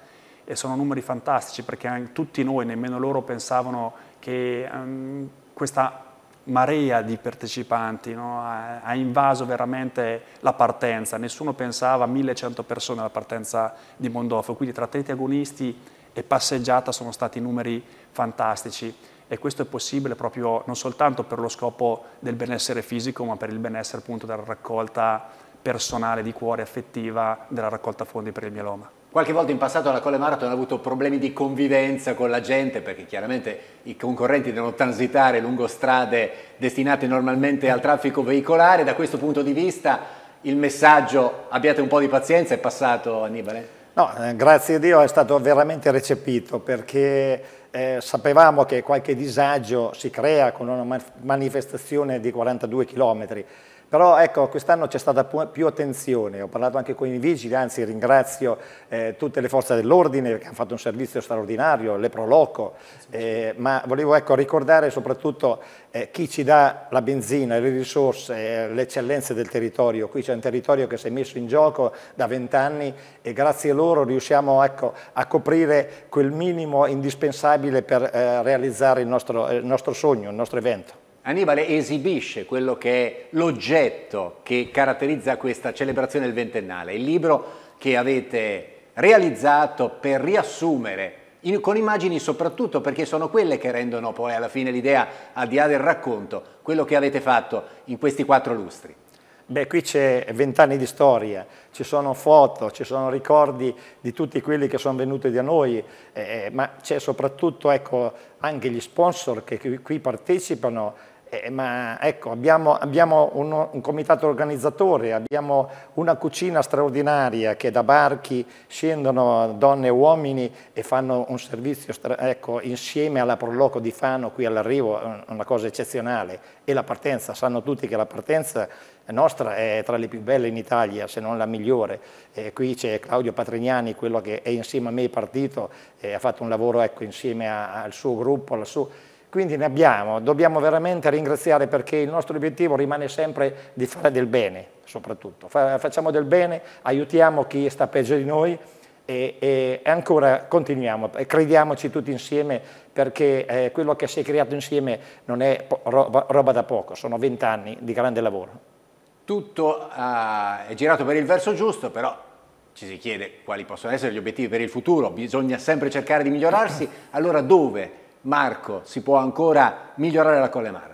E sono numeri fantastici perché tutti noi, nemmeno loro, pensavano che um, questa marea di partecipanti, no? ha, ha, invaso veramente la partenza, nessuno pensava a 1100 persone alla partenza di Mondofo, quindi tra atleti agonisti e passeggiata sono stati numeri fantastici e questo è possibile proprio non soltanto per lo scopo del benessere fisico ma per il benessere appunto della raccolta personale di cuore affettiva della raccolta fondi per il mieloma. Qualche volta in passato la Colle Marathon ha avuto problemi di convivenza con la gente perché chiaramente i concorrenti devono transitare lungo strade destinate normalmente al traffico veicolare. Da questo punto di vista il messaggio abbiate un po' di pazienza è passato Annibale? No, eh, grazie a Dio è stato veramente recepito perché eh, sapevamo che qualche disagio si crea con una manifestazione di 42 chilometri però ecco, quest'anno c'è stata più attenzione, ho parlato anche con i vigili, anzi ringrazio eh, tutte le forze dell'ordine che hanno fatto un servizio straordinario, le Proloco, eh, ma volevo ecco, ricordare soprattutto eh, chi ci dà la benzina, le risorse, eh, le eccellenze del territorio. Qui c'è un territorio che si è messo in gioco da vent'anni e grazie a loro riusciamo ecco, a coprire quel minimo indispensabile per eh, realizzare il nostro, il nostro sogno, il nostro evento. Annibale esibisce quello che è l'oggetto che caratterizza questa celebrazione del ventennale, il libro che avete realizzato per riassumere in, con immagini soprattutto perché sono quelle che rendono poi alla fine l'idea, al di là del racconto, quello che avete fatto in questi quattro lustri. Beh, qui c'è vent'anni di storia, ci sono foto, ci sono ricordi di tutti quelli che sono venuti da noi, eh, eh ma c'è soprattutto ecco, anche gli sponsor che qui partecipano eh, ma ecco, abbiamo, abbiamo un, un, comitato organizzatore, abbiamo una cucina straordinaria che da barchi scendono donne e uomini e fanno un servizio ecco, insieme alla Proloco di Fano qui all'arrivo, una cosa eccezionale. E la partenza, sanno tutti che la partenza nostra è tra le più belle in Italia, se non la migliore. E qui c'è Claudio Patrignani, quello che è insieme a me partito, ha fatto un lavoro ecco, insieme a, al suo gruppo, alla sua quindi ne abbiamo, dobbiamo veramente ringraziare perché il nostro obiettivo rimane sempre di fare del bene, soprattutto. Facciamo del bene, aiutiamo chi sta peggio di noi e, e ancora continuiamo, crediamoci tutti insieme perché eh, quello che si è creato insieme non è roba, roba da poco, sono vent'anni di grande lavoro. Tutto uh, è girato per il verso giusto, però ci si chiede quali possono essere gli obiettivi per il futuro, bisogna sempre cercare di migliorarsi, allora dove? Marco, si può ancora migliorare la Colle Marathon?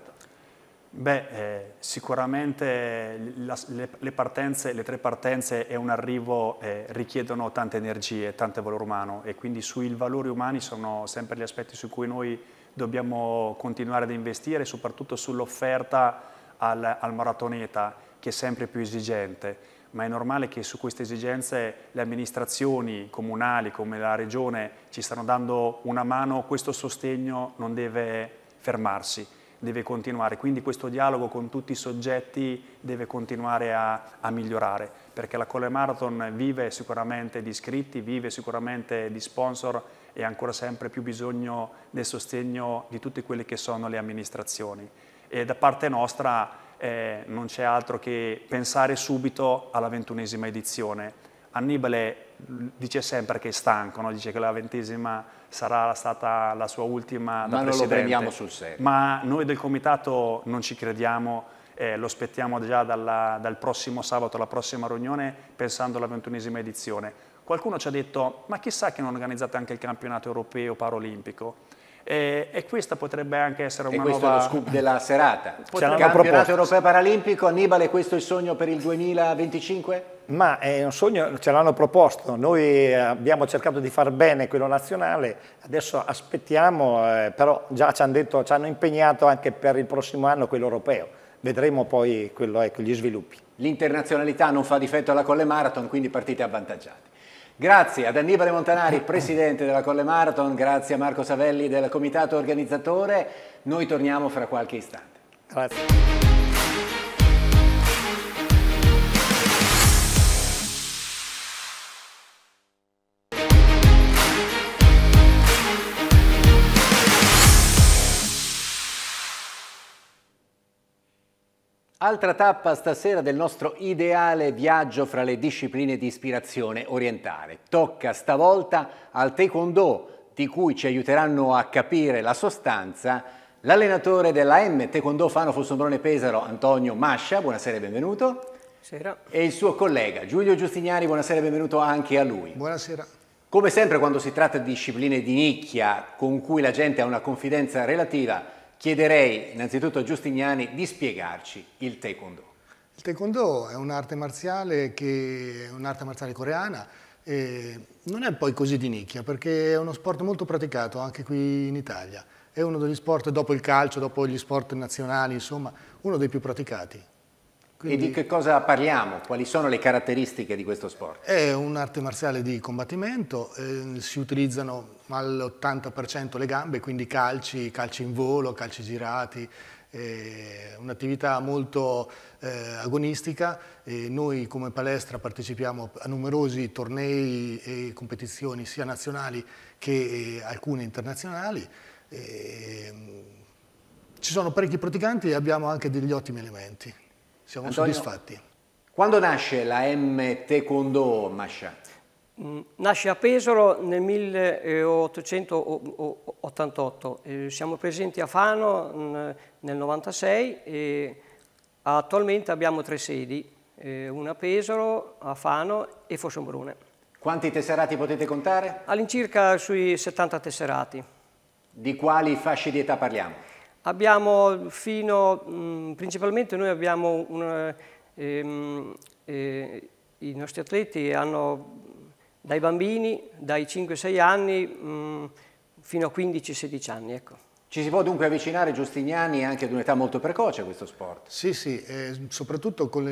Beh, eh, sicuramente la, le, le, partenze, le, tre partenze e un arrivo eh, richiedono tante energie, tante valore umano e quindi sui valori umani sono sempre gli aspetti su cui noi dobbiamo continuare ad investire, soprattutto sull'offerta al, al maratoneta che è sempre più esigente ma è normale che su queste esigenze le amministrazioni comunali come la Regione ci stanno dando una mano, questo sostegno non deve fermarsi, deve continuare, quindi questo dialogo con tutti i soggetti deve continuare a, a migliorare, perché la Colle Marathon vive sicuramente di iscritti, vive sicuramente di sponsor e ha ancora sempre più bisogno del sostegno di tutte quelle che sono le amministrazioni. E da parte nostra eh, non c'è altro che pensare subito alla ventunesima edizione. Annibale mm, dice sempre che è stanco, no? dice che la ventesima sarà stata la sua ultima da presidente. Ma non lo prendiamo sul serio. Ma noi del comitato non ci crediamo, eh, lo aspettiamo già dalla, dal prossimo sabato, alla prossima riunione, pensando alla ventunesima edizione. Qualcuno ci ha detto, ma chissà che non organizzate anche il campionato europeo paralimpico. E, eh, e, questa potrebbe anche essere una e questo nuova... questo è lo scoop della serata. Potrebbe... Campionato proposte. europeo paralimpico, Annibale, questo è il sogno per il 2025? Ma è un sogno, ce l'hanno proposto, noi eh, abbiamo cercato di far bene quello nazionale, adesso aspettiamo, eh, però già ci hanno, detto, ci hanno impegnato anche per il prossimo anno quello europeo, vedremo poi quello, ecco, gli sviluppi. L'internazionalità non fa difetto alla Colle Marathon, quindi partite avvantaggiate. Grazie ad Annibale Montanari, presidente della Colle Marathon, grazie a Marco Savelli del comitato organizzatore. Noi torniamo fra qualche istante. Grazie. Altra tappa stasera del nostro ideale viaggio fra le discipline di ispirazione orientale. Tocca stavolta al Taekwondo, di cui ci aiuteranno a capire la sostanza l'allenatore della M Taekwondo Fano Fossombrone Pesaro, Antonio Mascia. Buonasera e benvenuto. Buonasera. E il suo collega Giulio Giustiniani, buonasera e benvenuto anche a lui. Buonasera. Come sempre quando si tratta di discipline di nicchia con cui la gente ha una confidenza relativa, Chiederei innanzitutto a Giustiniani di spiegarci il Taekwondo. Il Taekwondo è un'arte marziale, che, un'arte marziale coreana e non è poi così di nicchia perché è uno sport molto praticato anche qui in Italia. È uno degli sport, dopo il calcio, dopo gli sport nazionali, insomma, uno dei più praticati. Quindi, e di che cosa parliamo? Quali sono le caratteristiche di questo sport? È un'arte marziale di combattimento, eh, si utilizzano all'80% le gambe, quindi calci, calci in volo, calci girati, un'attività molto eh, agonistica. E noi come palestra partecipiamo a numerosi tornei e competizioni sia nazionali che eh, alcune internazionali. E, ehm, ci sono parecchi praticanti e abbiamo anche degli ottimi elementi. Siamo Antonio, soddisfatti. Quando nasce la M Taekwondo Masha? Mm, nasce a Pesaro nel 1888, eh, siamo presenti a Fano mm, nel 1996 e attualmente abbiamo tre sedi, eh, una a Pesaro, a Fano e Fossombrune. Quanti tesserati potete contare? All'incirca sui 70 tesserati. Di quali fasce di età parliamo? Abbiamo fino, mm, principalmente noi abbiamo, una, ehm, eh, i nostri atleti hanno dai bambini, dai 5-6 anni mh, mm, fino a 15-16 anni. Ecco. Ci si può dunque avvicinare, Giustiniani, anche ad un'età molto precoce a questo sport? Sì, sì, eh, soprattutto con,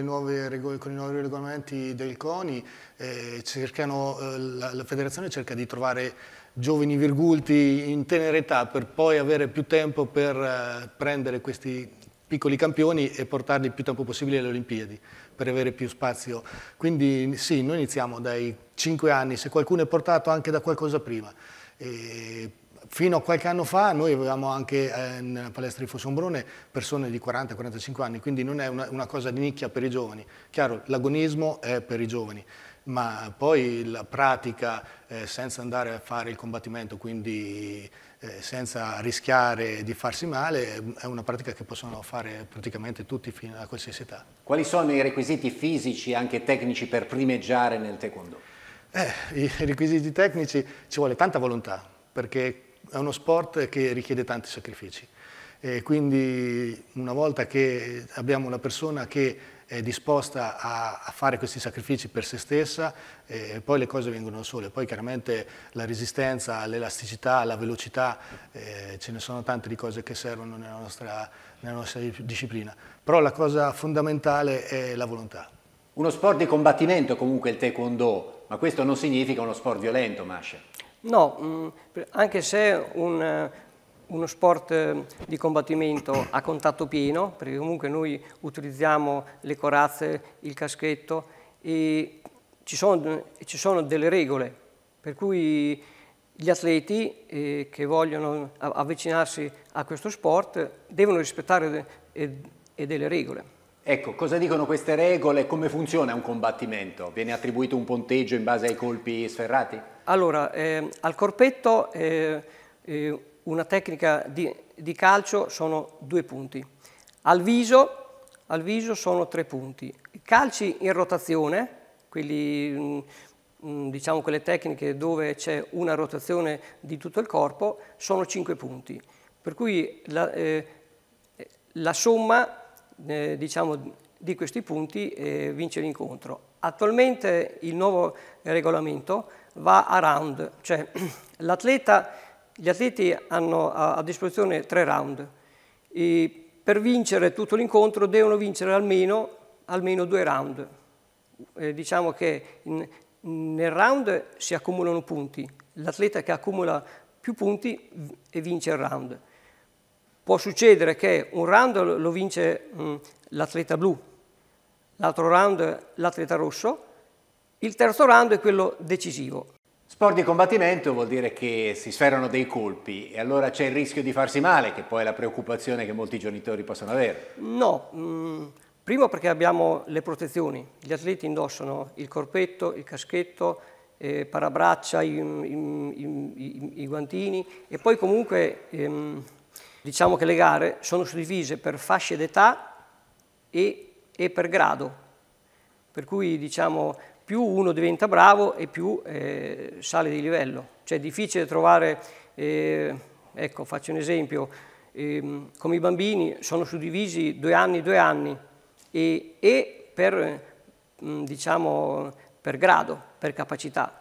regole, con, i nuovi regolamenti del CONI, eh, cercano, eh, la, la federazione cerca di trovare giovani virgulti in tenera età per poi avere più tempo per eh, prendere questi piccoli campioni e portarli il più tempo possibile alle Olimpiadi per avere più spazio. Quindi sì, noi iniziamo dai 5 anni, se qualcuno è portato anche da qualcosa prima. E fino a qualche anno fa noi avevamo anche eh, nella palestra di Fossombrone persone di 40-45 anni, quindi non è una, una, cosa di nicchia per i giovani. Chiaro, l'agonismo è per i giovani, ma poi la pratica eh, senza andare a fare il combattimento, quindi eh, senza rischiare di farsi male, è una pratica che possono fare praticamente tutti fino a qualsiasi età. Quali sono i requisiti fisici e anche tecnici per primeggiare nel taekwondo? Eh, I requisiti tecnici ci vuole tanta volontà, perché è uno sport che richiede tanti sacrifici. E quindi una volta che abbiamo una persona che è disposta a, a fare questi sacrifici per se stessa e poi le cose vengono sole. Poi chiaramente la resistenza, l'elasticità, la velocità, eh, ce ne sono tante di cose che servono nella nostra, nella nostra disciplina. Però la cosa fondamentale è la volontà. Uno sport di combattimento comunque il taekwondo, ma questo non significa uno sport violento, Masha. No, mm, anche se un, eh, uno sport ehm, di combattimento a contatto pieno, perché comunque noi utilizziamo le corazze, il caschetto e ci sono, ci sono delle regole, per cui gli atleti eh, che vogliono avvicinarsi a questo sport devono rispettare de eh, de delle regole. Ecco, cosa dicono queste regole? e Come funziona un combattimento? Viene attribuito un punteggio in base ai colpi sferrati? Allora, eh, al corpetto eh, eh una tecnica di, di calcio sono due punti, al viso, al viso sono tre punti. Calci in rotazione, quelli, mm, mm, diciamo quelle tecniche dove c'è una rotazione di tutto il corpo, sono cinque punti. Per cui la, eh, la somma eh, diciamo, di questi punti eh, vince l'incontro. Attualmente il nuovo regolamento va a round, cioè l'atleta gli atleti hanno a, a disposizione tre round. E per vincere tutto l'incontro devono vincere almeno, almeno due round. Eh, diciamo che in, nel round si accumulano punti. L'atleta che accumula più punti vince il round. Può succedere che un round lo vince mm, l'atleta blu, l'altro round l'atleta rosso, il terzo round è quello decisivo. Sport di combattimento vuol dire che si sferrano dei colpi e allora c'è il rischio di farsi male, che poi è la preoccupazione che molti genitori possono avere. No, mh, mm, primo perché abbiamo le protezioni, gli atleti indossano il corpetto, il caschetto, eh, parabraccia, mm, mm, i, i, i, i, guantini e poi comunque ehm, diciamo che le gare sono suddivise per fasce d'età e, e per grado, per cui diciamo più uno diventa bravo e più eh, sale di livello. Cioè è difficile trovare, eh, ecco faccio un esempio, eh, come i bambini sono suddivisi due anni, due anni e, e per, mm, diciamo, per grado, per capacità.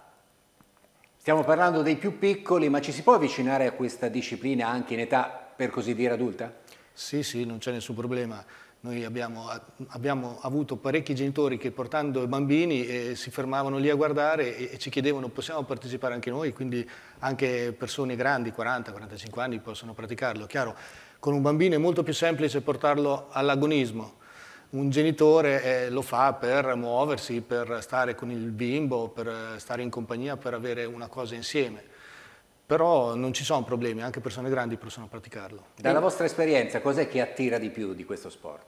Stiamo parlando dei più piccoli, ma ci si può avvicinare a questa disciplina anche in età, per così dire, adulta? Sì, sì, non c'è nessun problema. Noi abbiamo, abbiamo, avuto parecchi genitori che portando i bambini eh, si fermavano lì a guardare e, e, ci chiedevano possiamo partecipare anche noi, quindi anche persone grandi, 40-45 anni, possono praticarlo. Chiaro, con un bambino è molto più semplice portarlo all'agonismo. Un genitore eh, lo fa per muoversi, per stare con il bimbo, per eh, stare in compagnia, per avere una cosa insieme però non ci sono problemi, anche persone grandi possono praticarlo. Dalla vostra esperienza, cos'è che attira di più di questo sport?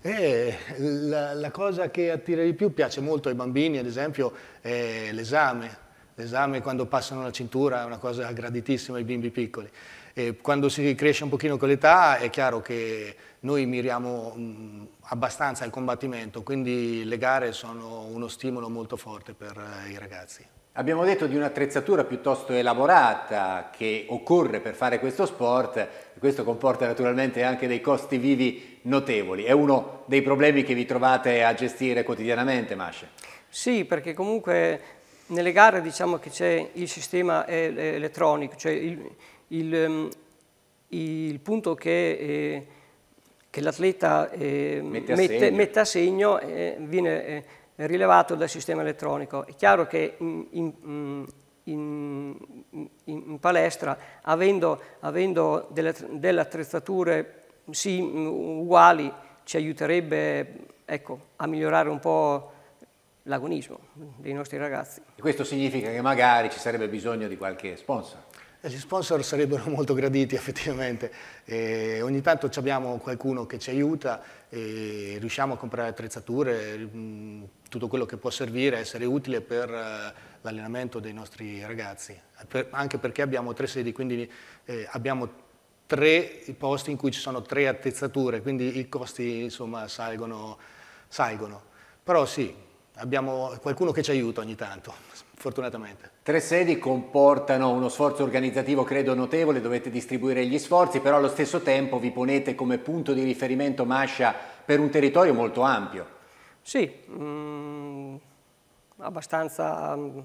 Eh, la, la, cosa che attira di più piace molto ai bambini, ad esempio, è l'esame. L'esame quando passano la cintura è una cosa graditissima ai bimbi piccoli. E quando si cresce un pochino con l'età è chiaro che noi miriamo mm, abbastanza al combattimento, quindi le gare sono uno stimolo molto forte per eh, i ragazzi. Abbiamo detto di un'attrezzatura piuttosto elaborata che occorre per fare questo sport e questo comporta naturalmente anche dei costi vivi notevoli. È uno dei problemi che vi trovate a gestire quotidianamente, Masce? Sì, perché comunque nelle gare diciamo che c'è il sistema eh, eh, elettronico, cioè il, il, ehm, il punto che, eh, che l'atleta mette, mette, mette, a segno eh, viene rilevato dal sistema elettronico. È chiaro che in, in, in, in palestra, avendo, avendo delle, delle, attrezzature sì, uguali, ci aiuterebbe ecco, a migliorare un po' l'agonismo dei nostri ragazzi. E questo significa che magari ci sarebbe bisogno di qualche sponsor? Gli sponsor sarebbero molto graditi effettivamente, e ogni tanto abbiamo qualcuno che ci aiuta e riusciamo a comprare attrezzature, tutto quello che può servire, essere utile per eh, l'allenamento dei nostri ragazzi, anche perché abbiamo tre sedi, quindi eh, abbiamo tre posti in cui ci sono tre attrezzature, quindi i costi insomma salgono, salgono. però sì, abbiamo qualcuno che ci aiuta ogni tanto fortunatamente. Tre sedi comportano uno sforzo organizzativo credo notevole, dovete distribuire gli sforzi, però allo stesso tempo vi ponete come punto di riferimento Mascia per un territorio molto ampio. Sì, mh, mm, abbastanza mh, mm,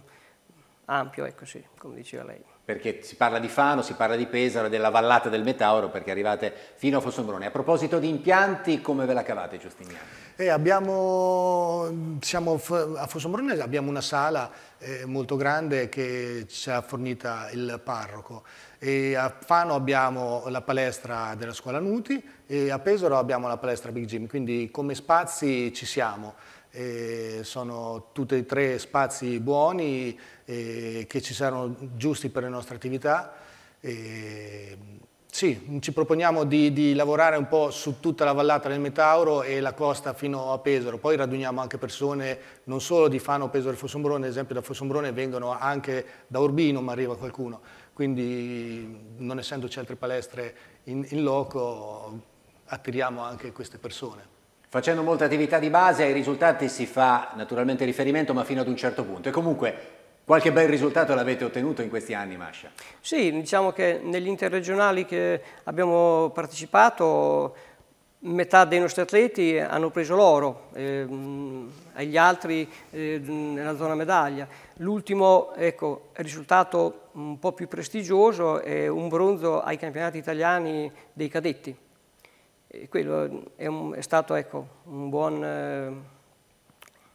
ampio, ecco sì, come diceva lei perché si parla di Fano, si parla di Pesaro e della vallata del Metauro perché arrivate fino a Fossombrone. A proposito di impianti, come ve la cavate Giustiniano? Eh, abbiamo, siamo a Fossombrone abbiamo una sala eh, molto grande che ci ha fornita il parroco. E a Fano abbiamo la palestra della scuola Nuti e a Pesaro abbiamo la palestra Big Gym, quindi come spazi ci siamo eh, sono tutti e tre spazi buoni eh, che ci saranno giusti per le nostre attività. Eh, sì, ci proponiamo di, di, lavorare un po' su tutta la vallata del Metauro e la costa fino a Pesaro, poi raduniamo anche persone non solo di Fano, Pesaro e Fossombrone, ad esempio da Fossombrone vengono anche da Urbino, ma arriva qualcuno, quindi non essendoci altre palestre in, in loco attiriamo anche queste persone. Facendo molte attività di base ai risultati si fa naturalmente riferimento ma fino ad un certo punto e comunque Qualche bel risultato l'avete ottenuto in questi anni, Mascia? Sì, diciamo che negli interregionali che abbiamo partecipato metà dei nostri atleti hanno preso l'oro, ehm, agli altri eh, nella zona medaglia. L'ultimo ecco, risultato un po' più prestigioso è un bronzo ai campionati italiani dei cadetti quello è, un, è stato ecco, un buon... Eh,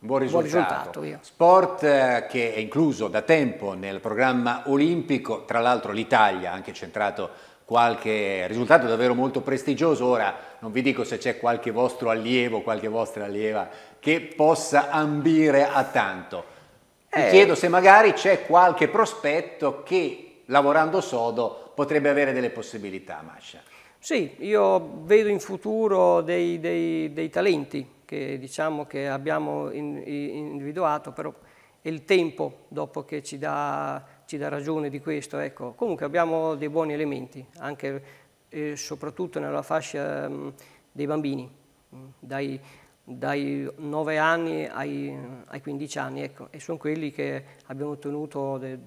Buon risultato. Buon risultato Sport eh, che è incluso da tempo nel programma olimpico, tra l'altro l'Italia ha anche centrato qualche risultato davvero molto prestigioso, ora non vi dico se c'è qualche vostro allievo, qualche vostra allieva che possa ambire a tanto. Vi eh. chiedo se magari c'è qualche prospetto che lavorando sodo potrebbe avere delle possibilità, Masha. Sì, io vedo in futuro dei, dei, dei talenti che, diciamo, che abbiamo in, in individuato, però è il tempo dopo che ci dà, ci dà ragione di questo. Ecco. Comunque abbiamo dei buoni elementi, anche e eh, soprattutto nella fascia mm, dei bambini, mm, dai, dai 9 anni ai, ai 15 anni, ecco. e sono quelli che abbiamo ottenuto de,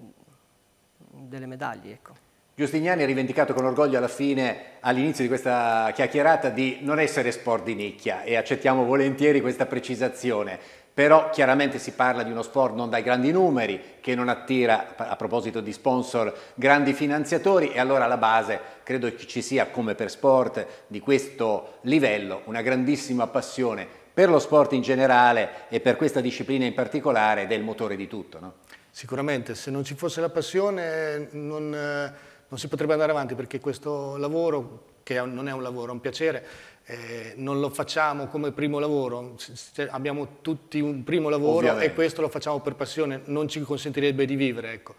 delle medaglie. Ecco. Giustiniani ha rivendicato con orgoglio alla fine, all'inizio di questa chiacchierata, di non essere sport di nicchia e accettiamo volentieri questa precisazione. Però chiaramente si parla di uno sport non dai grandi numeri, che non attira, a proposito di sponsor, grandi finanziatori e allora alla base credo che ci sia, come per sport di questo livello, una grandissima passione per lo sport in generale e per questa disciplina in particolare ed è il motore di tutto. No? Sicuramente, se non ci fosse la passione non non si potrebbe andare avanti perché questo lavoro, che non è un lavoro, è un piacere, eh, non lo facciamo come primo lavoro, cioè, abbiamo tutti un primo lavoro Ovviamente. e questo lo facciamo per passione, non ci consentirebbe di vivere. Ecco.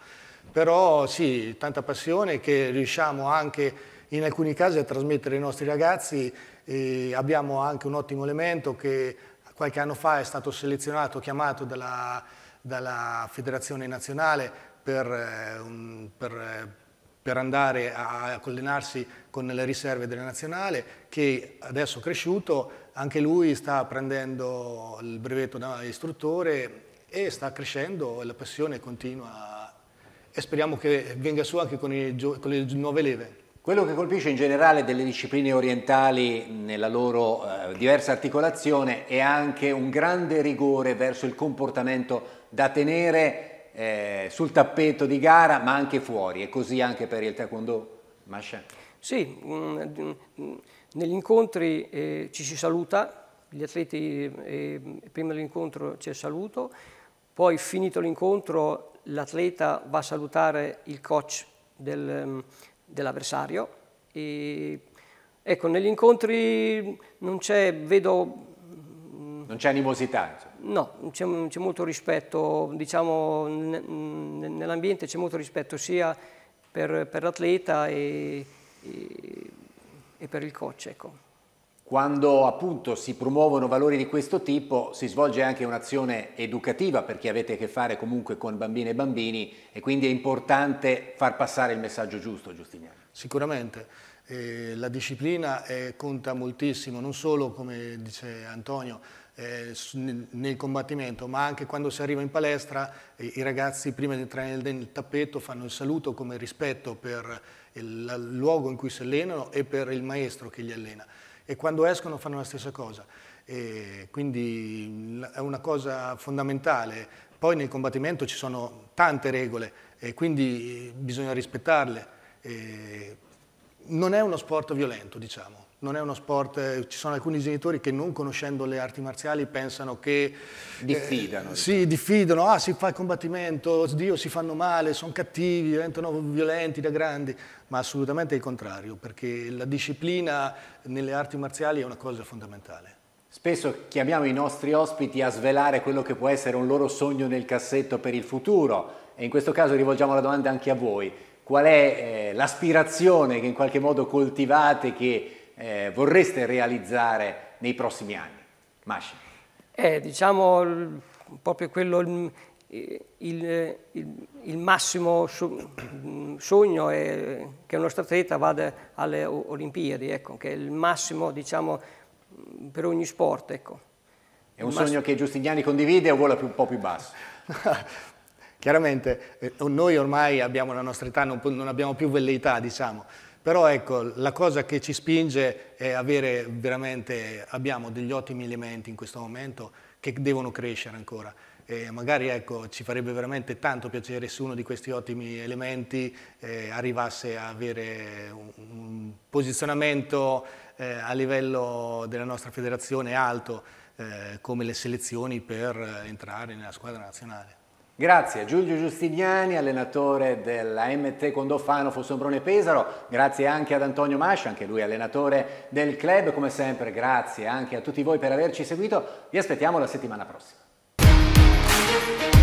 Però sì, tanta passione che riusciamo anche in alcuni casi a trasmettere ai nostri ragazzi, eh, abbiamo anche un ottimo elemento che qualche anno fa è stato selezionato, chiamato dalla, dalla Federazione Nazionale per, eh, per eh, per andare a collenarsi con le riserve della nazionale, che adesso cresciuto anche lui sta prendendo il brevetto da istruttore e sta crescendo e la passione continua e speriamo che venga su anche con, i, con le nuove leve. Quello che colpisce in generale delle discipline orientali nella loro eh, diversa articolazione è anche un grande rigore verso il comportamento da tenere eh, sul tappeto di gara ma anche fuori e così anche per il taekwondo? Masha? Sì, mm, mm, negli incontri eh, ci si saluta, gli atleti eh, eh, prima dell'incontro c'è il saluto, poi finito l'incontro l'atleta va a salutare il coach del, mm, dell'avversario e ecco negli incontri non c'è, vedo... Non c'è animosità? No, c'è, molto rispetto, diciamo, nell'ambiente c'è molto rispetto sia per, per l'atleta e, e, e, per il coach. Ecco. Quando appunto si promuovono valori di questo tipo si svolge anche un'azione educativa perché avete a che fare comunque con bambine e bambini e quindi è importante far passare il messaggio giusto, Giustiniano. Sicuramente. Eh, la disciplina è, eh, conta moltissimo, non solo come dice Antonio, eh, nel combattimento, ma anche quando si arriva in palestra i ragazzi prima di entrare nel, nel tappeto fanno il saluto come rispetto per il, il luogo in cui si allenano e per il maestro che li allena. E quando escono fanno la stessa cosa. E quindi mm, è una cosa fondamentale. Poi nel combattimento ci sono tante regole e quindi eh, bisogna rispettarle. E non è uno sport violento, diciamo non è uno sport, eh, ci sono alcuni genitori che non conoscendo le arti marziali pensano che... Eh, diffidano. Eh, sì, diciamo. diffidano, ah si fa il combattimento, Dio si fanno male, sono cattivi, diventano violenti da grandi, ma assolutamente il contrario, perché la disciplina nelle arti marziali è una cosa fondamentale. Spesso chiamiamo i nostri ospiti a svelare quello che può essere un loro sogno nel cassetto per il futuro e in questo caso rivolgiamo la domanda anche a voi. Qual è eh, l'aspirazione che in qualche modo coltivate, che eh, vorreste realizzare nei prossimi anni? Masci. Eh, diciamo proprio quello, il, il, il, il massimo sogno è che il nostro atleta vada alle Olimpiadi, ecco, che è il massimo diciamo, per ogni sport. Ecco. È un sogno che Giustiniani condivide o vuole un po' più basso? Chiaramente, eh, noi ormai abbiamo la nostra età, non abbiamo più velleità, diciamo. Però ecco, la cosa che ci spinge è avere veramente, abbiamo degli ottimi elementi in questo momento che devono crescere ancora. E magari ecco, ci farebbe veramente tanto piacere se uno di questi ottimi elementi eh, arrivasse a avere un, un posizionamento eh, a livello della nostra federazione alto, eh, come le selezioni per entrare nella squadra nazionale. Grazie a Giulio Giustiniani, allenatore della MT Condofano Fossombrone Pesaro, grazie anche ad Antonio Mascia, anche lui allenatore del club, come sempre grazie anche a tutti voi per averci seguito, vi aspettiamo la settimana prossima.